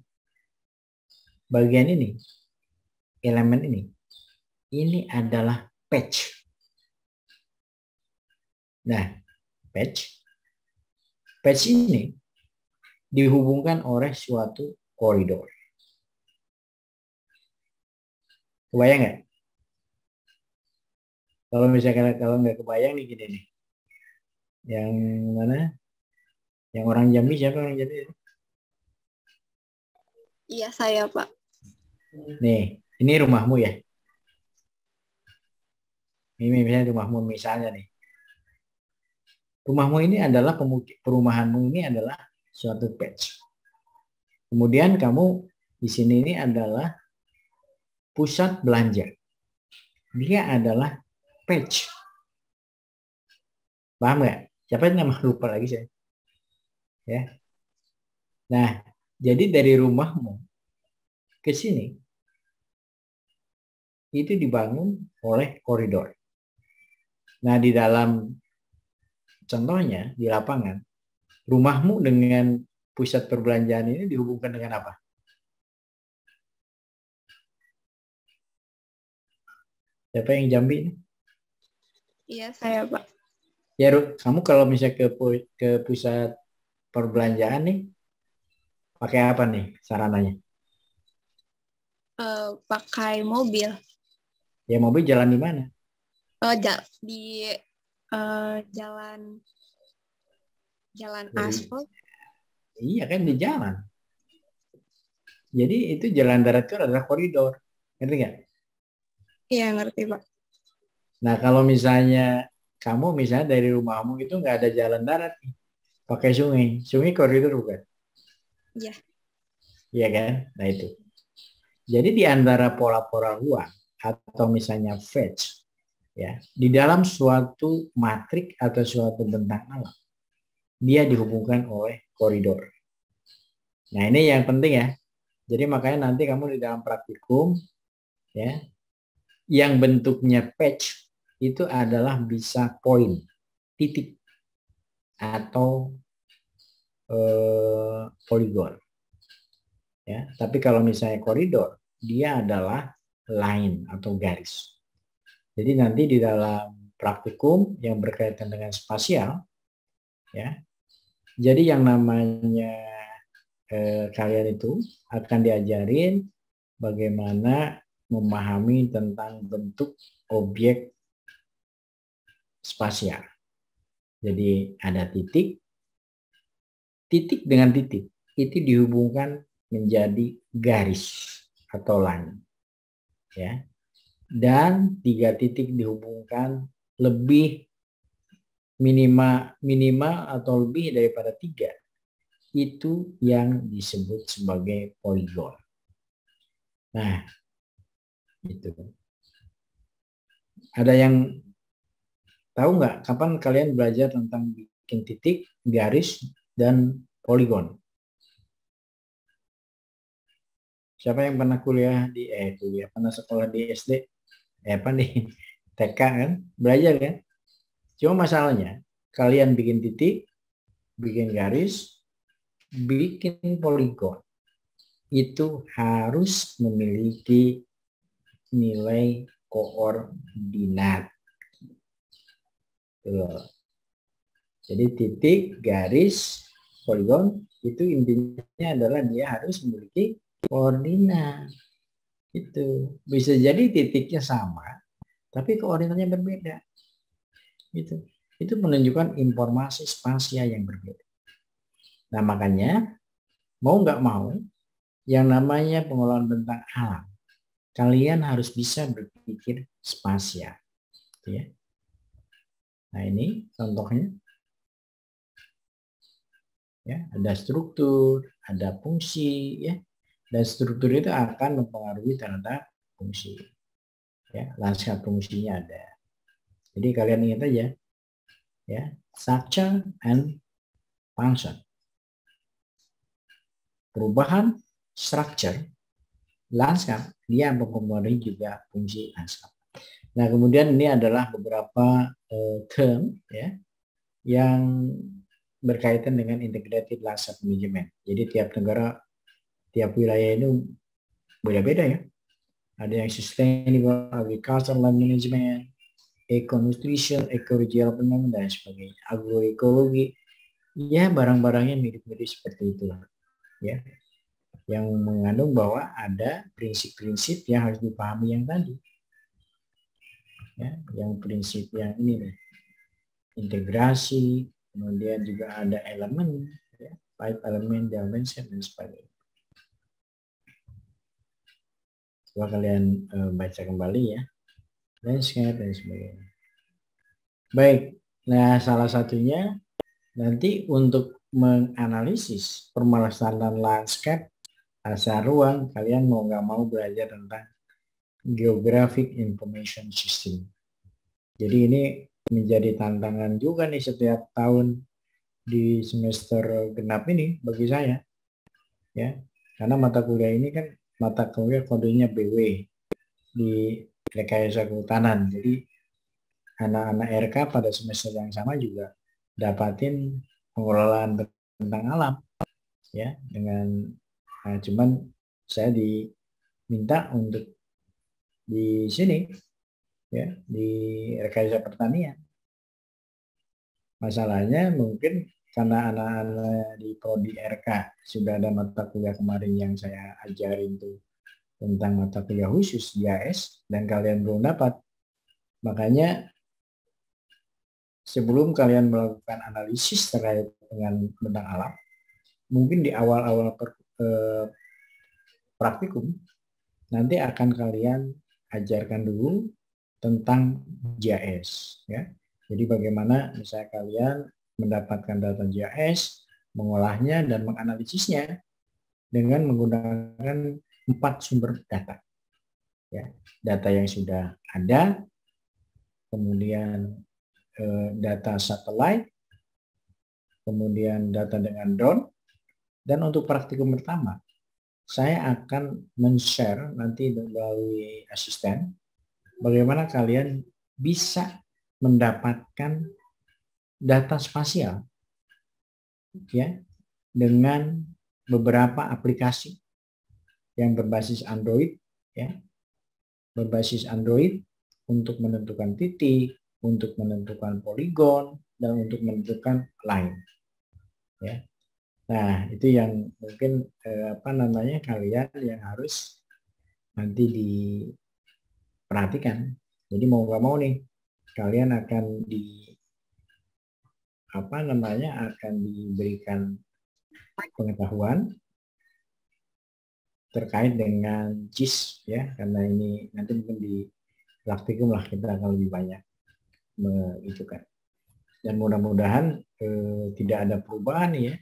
bagian ini elemen ini ini adalah patch. Nah patch patch ini dihubungkan oleh suatu koridor. Kebayang nggak? kalau misalkan kalau nggak kebayang nih gini nih yang mana yang orang Jambi siapa orang Jambi iya saya pak nih ini rumahmu ya ini misalnya rumahmu misalnya nih rumahmu ini adalah perumahanmu ini adalah suatu patch kemudian kamu di sini ini adalah pusat belanja dia adalah Page. Paham nggak? Siapa yang nama lupa lagi saya? Ya. Nah, jadi dari rumahmu ke sini itu dibangun oleh koridor. Nah, di dalam contohnya di lapangan, rumahmu dengan pusat perbelanjaan ini dihubungkan dengan apa? Siapa yang Jambi ini? Iya, saya Pak. Ya, Ruk, kamu kalau misalnya ke ke pusat perbelanjaan nih, pakai apa nih sarananya? Uh, pakai mobil. Ya, mobil jalan di mana? Oh, ja di uh, jalan jalan aspal. Iya kan di jalan. Jadi itu jalan darat itu adalah koridor. Ngerti nggak? Iya, ngerti, Pak. Nah kalau misalnya kamu misalnya dari rumahmu itu nggak ada jalan darat, pakai sungai, sungai koridor bukan? Iya. Iya kan? Nah itu. Jadi di antara pola-pola ruang atau misalnya fetch, ya di dalam suatu matrik atau suatu bentang alam, dia dihubungkan oleh koridor. Nah ini yang penting ya. Jadi makanya nanti kamu di dalam praktikum, ya, yang bentuknya patch itu adalah bisa poin, titik, atau eh, poligon. Ya, tapi kalau misalnya koridor, dia adalah line atau garis. Jadi nanti di dalam praktikum yang berkaitan dengan spasial, ya, jadi yang namanya eh, kalian itu akan diajarin bagaimana memahami tentang bentuk objek spasial. Jadi ada titik, titik dengan titik itu dihubungkan menjadi garis atau line. Ya. Dan tiga titik dihubungkan lebih minima minimal atau lebih daripada tiga itu yang disebut sebagai poligon. Nah, itu. Ada yang Tahu nggak kapan kalian belajar tentang bikin titik, garis, dan poligon? Siapa yang pernah kuliah di eh kuliah pernah sekolah di SD? Eh apa nih? TK kan? Belajar kan? Cuma masalahnya kalian bikin titik, bikin garis, bikin poligon itu harus memiliki nilai koordinat. Jadi titik, garis, poligon itu intinya adalah dia harus memiliki koordinat. Itu bisa jadi titiknya sama, tapi koordinatnya berbeda. Itu, Itu menunjukkan informasi spasial yang berbeda. Nah makanya mau nggak mau yang namanya pengelolaan tentang alam, kalian harus bisa berpikir spasial. Gitu ya. Nah, ini contohnya. Ya, ada struktur, ada fungsi, ya. Dan struktur itu akan mempengaruhi terhadap fungsi. Ya, lanskap fungsinya ada. Jadi kalian ingat aja. Ya, structure and function. Perubahan structure lanskap dia mempengaruhi juga fungsi lanskap. Nah, kemudian ini adalah beberapa uh, term ya yang berkaitan dengan integrated asset management. Jadi tiap negara, tiap wilayah itu beda-beda ya. Ada yang sustainable agriculture land management, eco-nutrition, eco-regional dan sebagainya, agroekologi. Ya, barang-barangnya mirip-mirip seperti itulah. Ya. Yang mengandung bahwa ada prinsip-prinsip yang harus dipahami yang tadi ya, yang prinsip yang ini nih. integrasi, kemudian juga ada elemen, ya, pipe elemen, dimension dan sebagainya. Coba kalian e, baca kembali ya, landscape dan sebagainya. Baik, nah salah satunya nanti untuk menganalisis permasalahan landscape, asal ruang, kalian mau nggak mau belajar tentang Geographic Information System. Jadi ini menjadi tantangan juga nih setiap tahun di semester genap ini bagi saya. Ya, karena mata kuliah ini kan mata kuliah kodenya BW di rekayasa kehutanan. Jadi anak-anak RK pada semester yang sama juga dapatin pengelolaan tentang alam ya dengan nah, cuman saya diminta untuk di sini ya di rekayasa pertanian. Masalahnya mungkin karena anak-anak di prodi RK sudah ada mata kuliah kemarin yang saya ajarin tuh tentang mata kuliah khusus GIS dan kalian belum dapat. Makanya sebelum kalian melakukan analisis terkait dengan tentang alam, mungkin di awal-awal eh, praktikum nanti akan kalian ajarkan dulu tentang JS ya. Jadi bagaimana misalnya kalian mendapatkan data JS, mengolahnya dan menganalisisnya dengan menggunakan empat sumber data. Ya, data yang sudah ada, kemudian eh, data satelit, kemudian data dengan drone, dan untuk praktikum pertama saya akan men-share nanti melalui asisten bagaimana kalian bisa mendapatkan data spasial ya dengan beberapa aplikasi yang berbasis Android ya berbasis Android untuk menentukan titik, untuk menentukan poligon dan untuk menentukan line. Ya. Nah, itu yang mungkin eh, apa namanya kalian yang harus nanti diperhatikan. Jadi mau nggak mau nih, kalian akan di apa namanya akan diberikan pengetahuan terkait dengan cheese ya karena ini nanti mungkin di praktikum lah kita akan lebih banyak mengajukan dan mudah-mudahan eh, tidak ada perubahan ya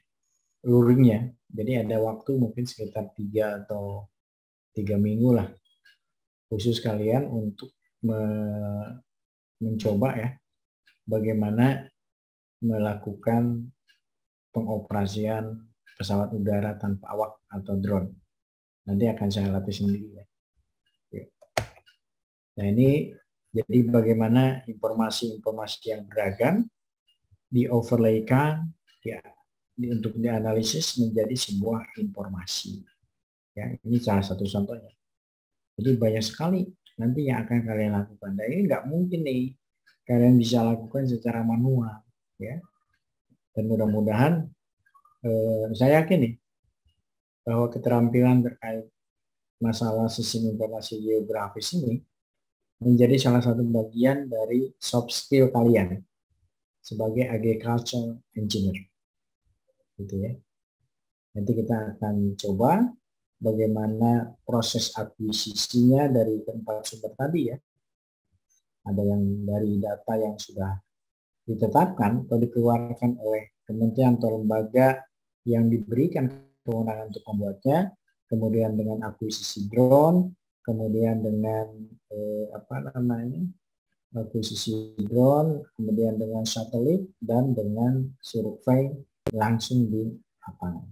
luringnya. Jadi ada waktu mungkin sekitar tiga atau tiga minggu lah khusus kalian untuk me mencoba ya bagaimana melakukan pengoperasian pesawat udara tanpa awak atau drone. Nanti akan saya latih sendiri ya. ya. Nah ini jadi bagaimana informasi-informasi yang beragam di overlaykan ya untuk dianalisis menjadi sebuah informasi. Ya, ini salah satu contohnya. Jadi banyak sekali nanti yang akan kalian lakukan. Dan ini nggak mungkin nih kalian bisa lakukan secara manual, ya. Dan mudah-mudahan eh, saya yakin nih bahwa keterampilan terkait masalah sistem informasi geografis ini menjadi salah satu bagian dari soft skill kalian sebagai agriculture engineer gitu ya. Nanti kita akan coba bagaimana proses akuisisinya dari keempat sumber tadi ya. Ada yang dari data yang sudah ditetapkan atau dikeluarkan oleh kementerian atau lembaga yang diberikan kewenangan untuk membuatnya, kemudian dengan akuisisi drone, kemudian dengan eh, apa namanya akuisisi drone, kemudian dengan satelit dan dengan survei langsung di apa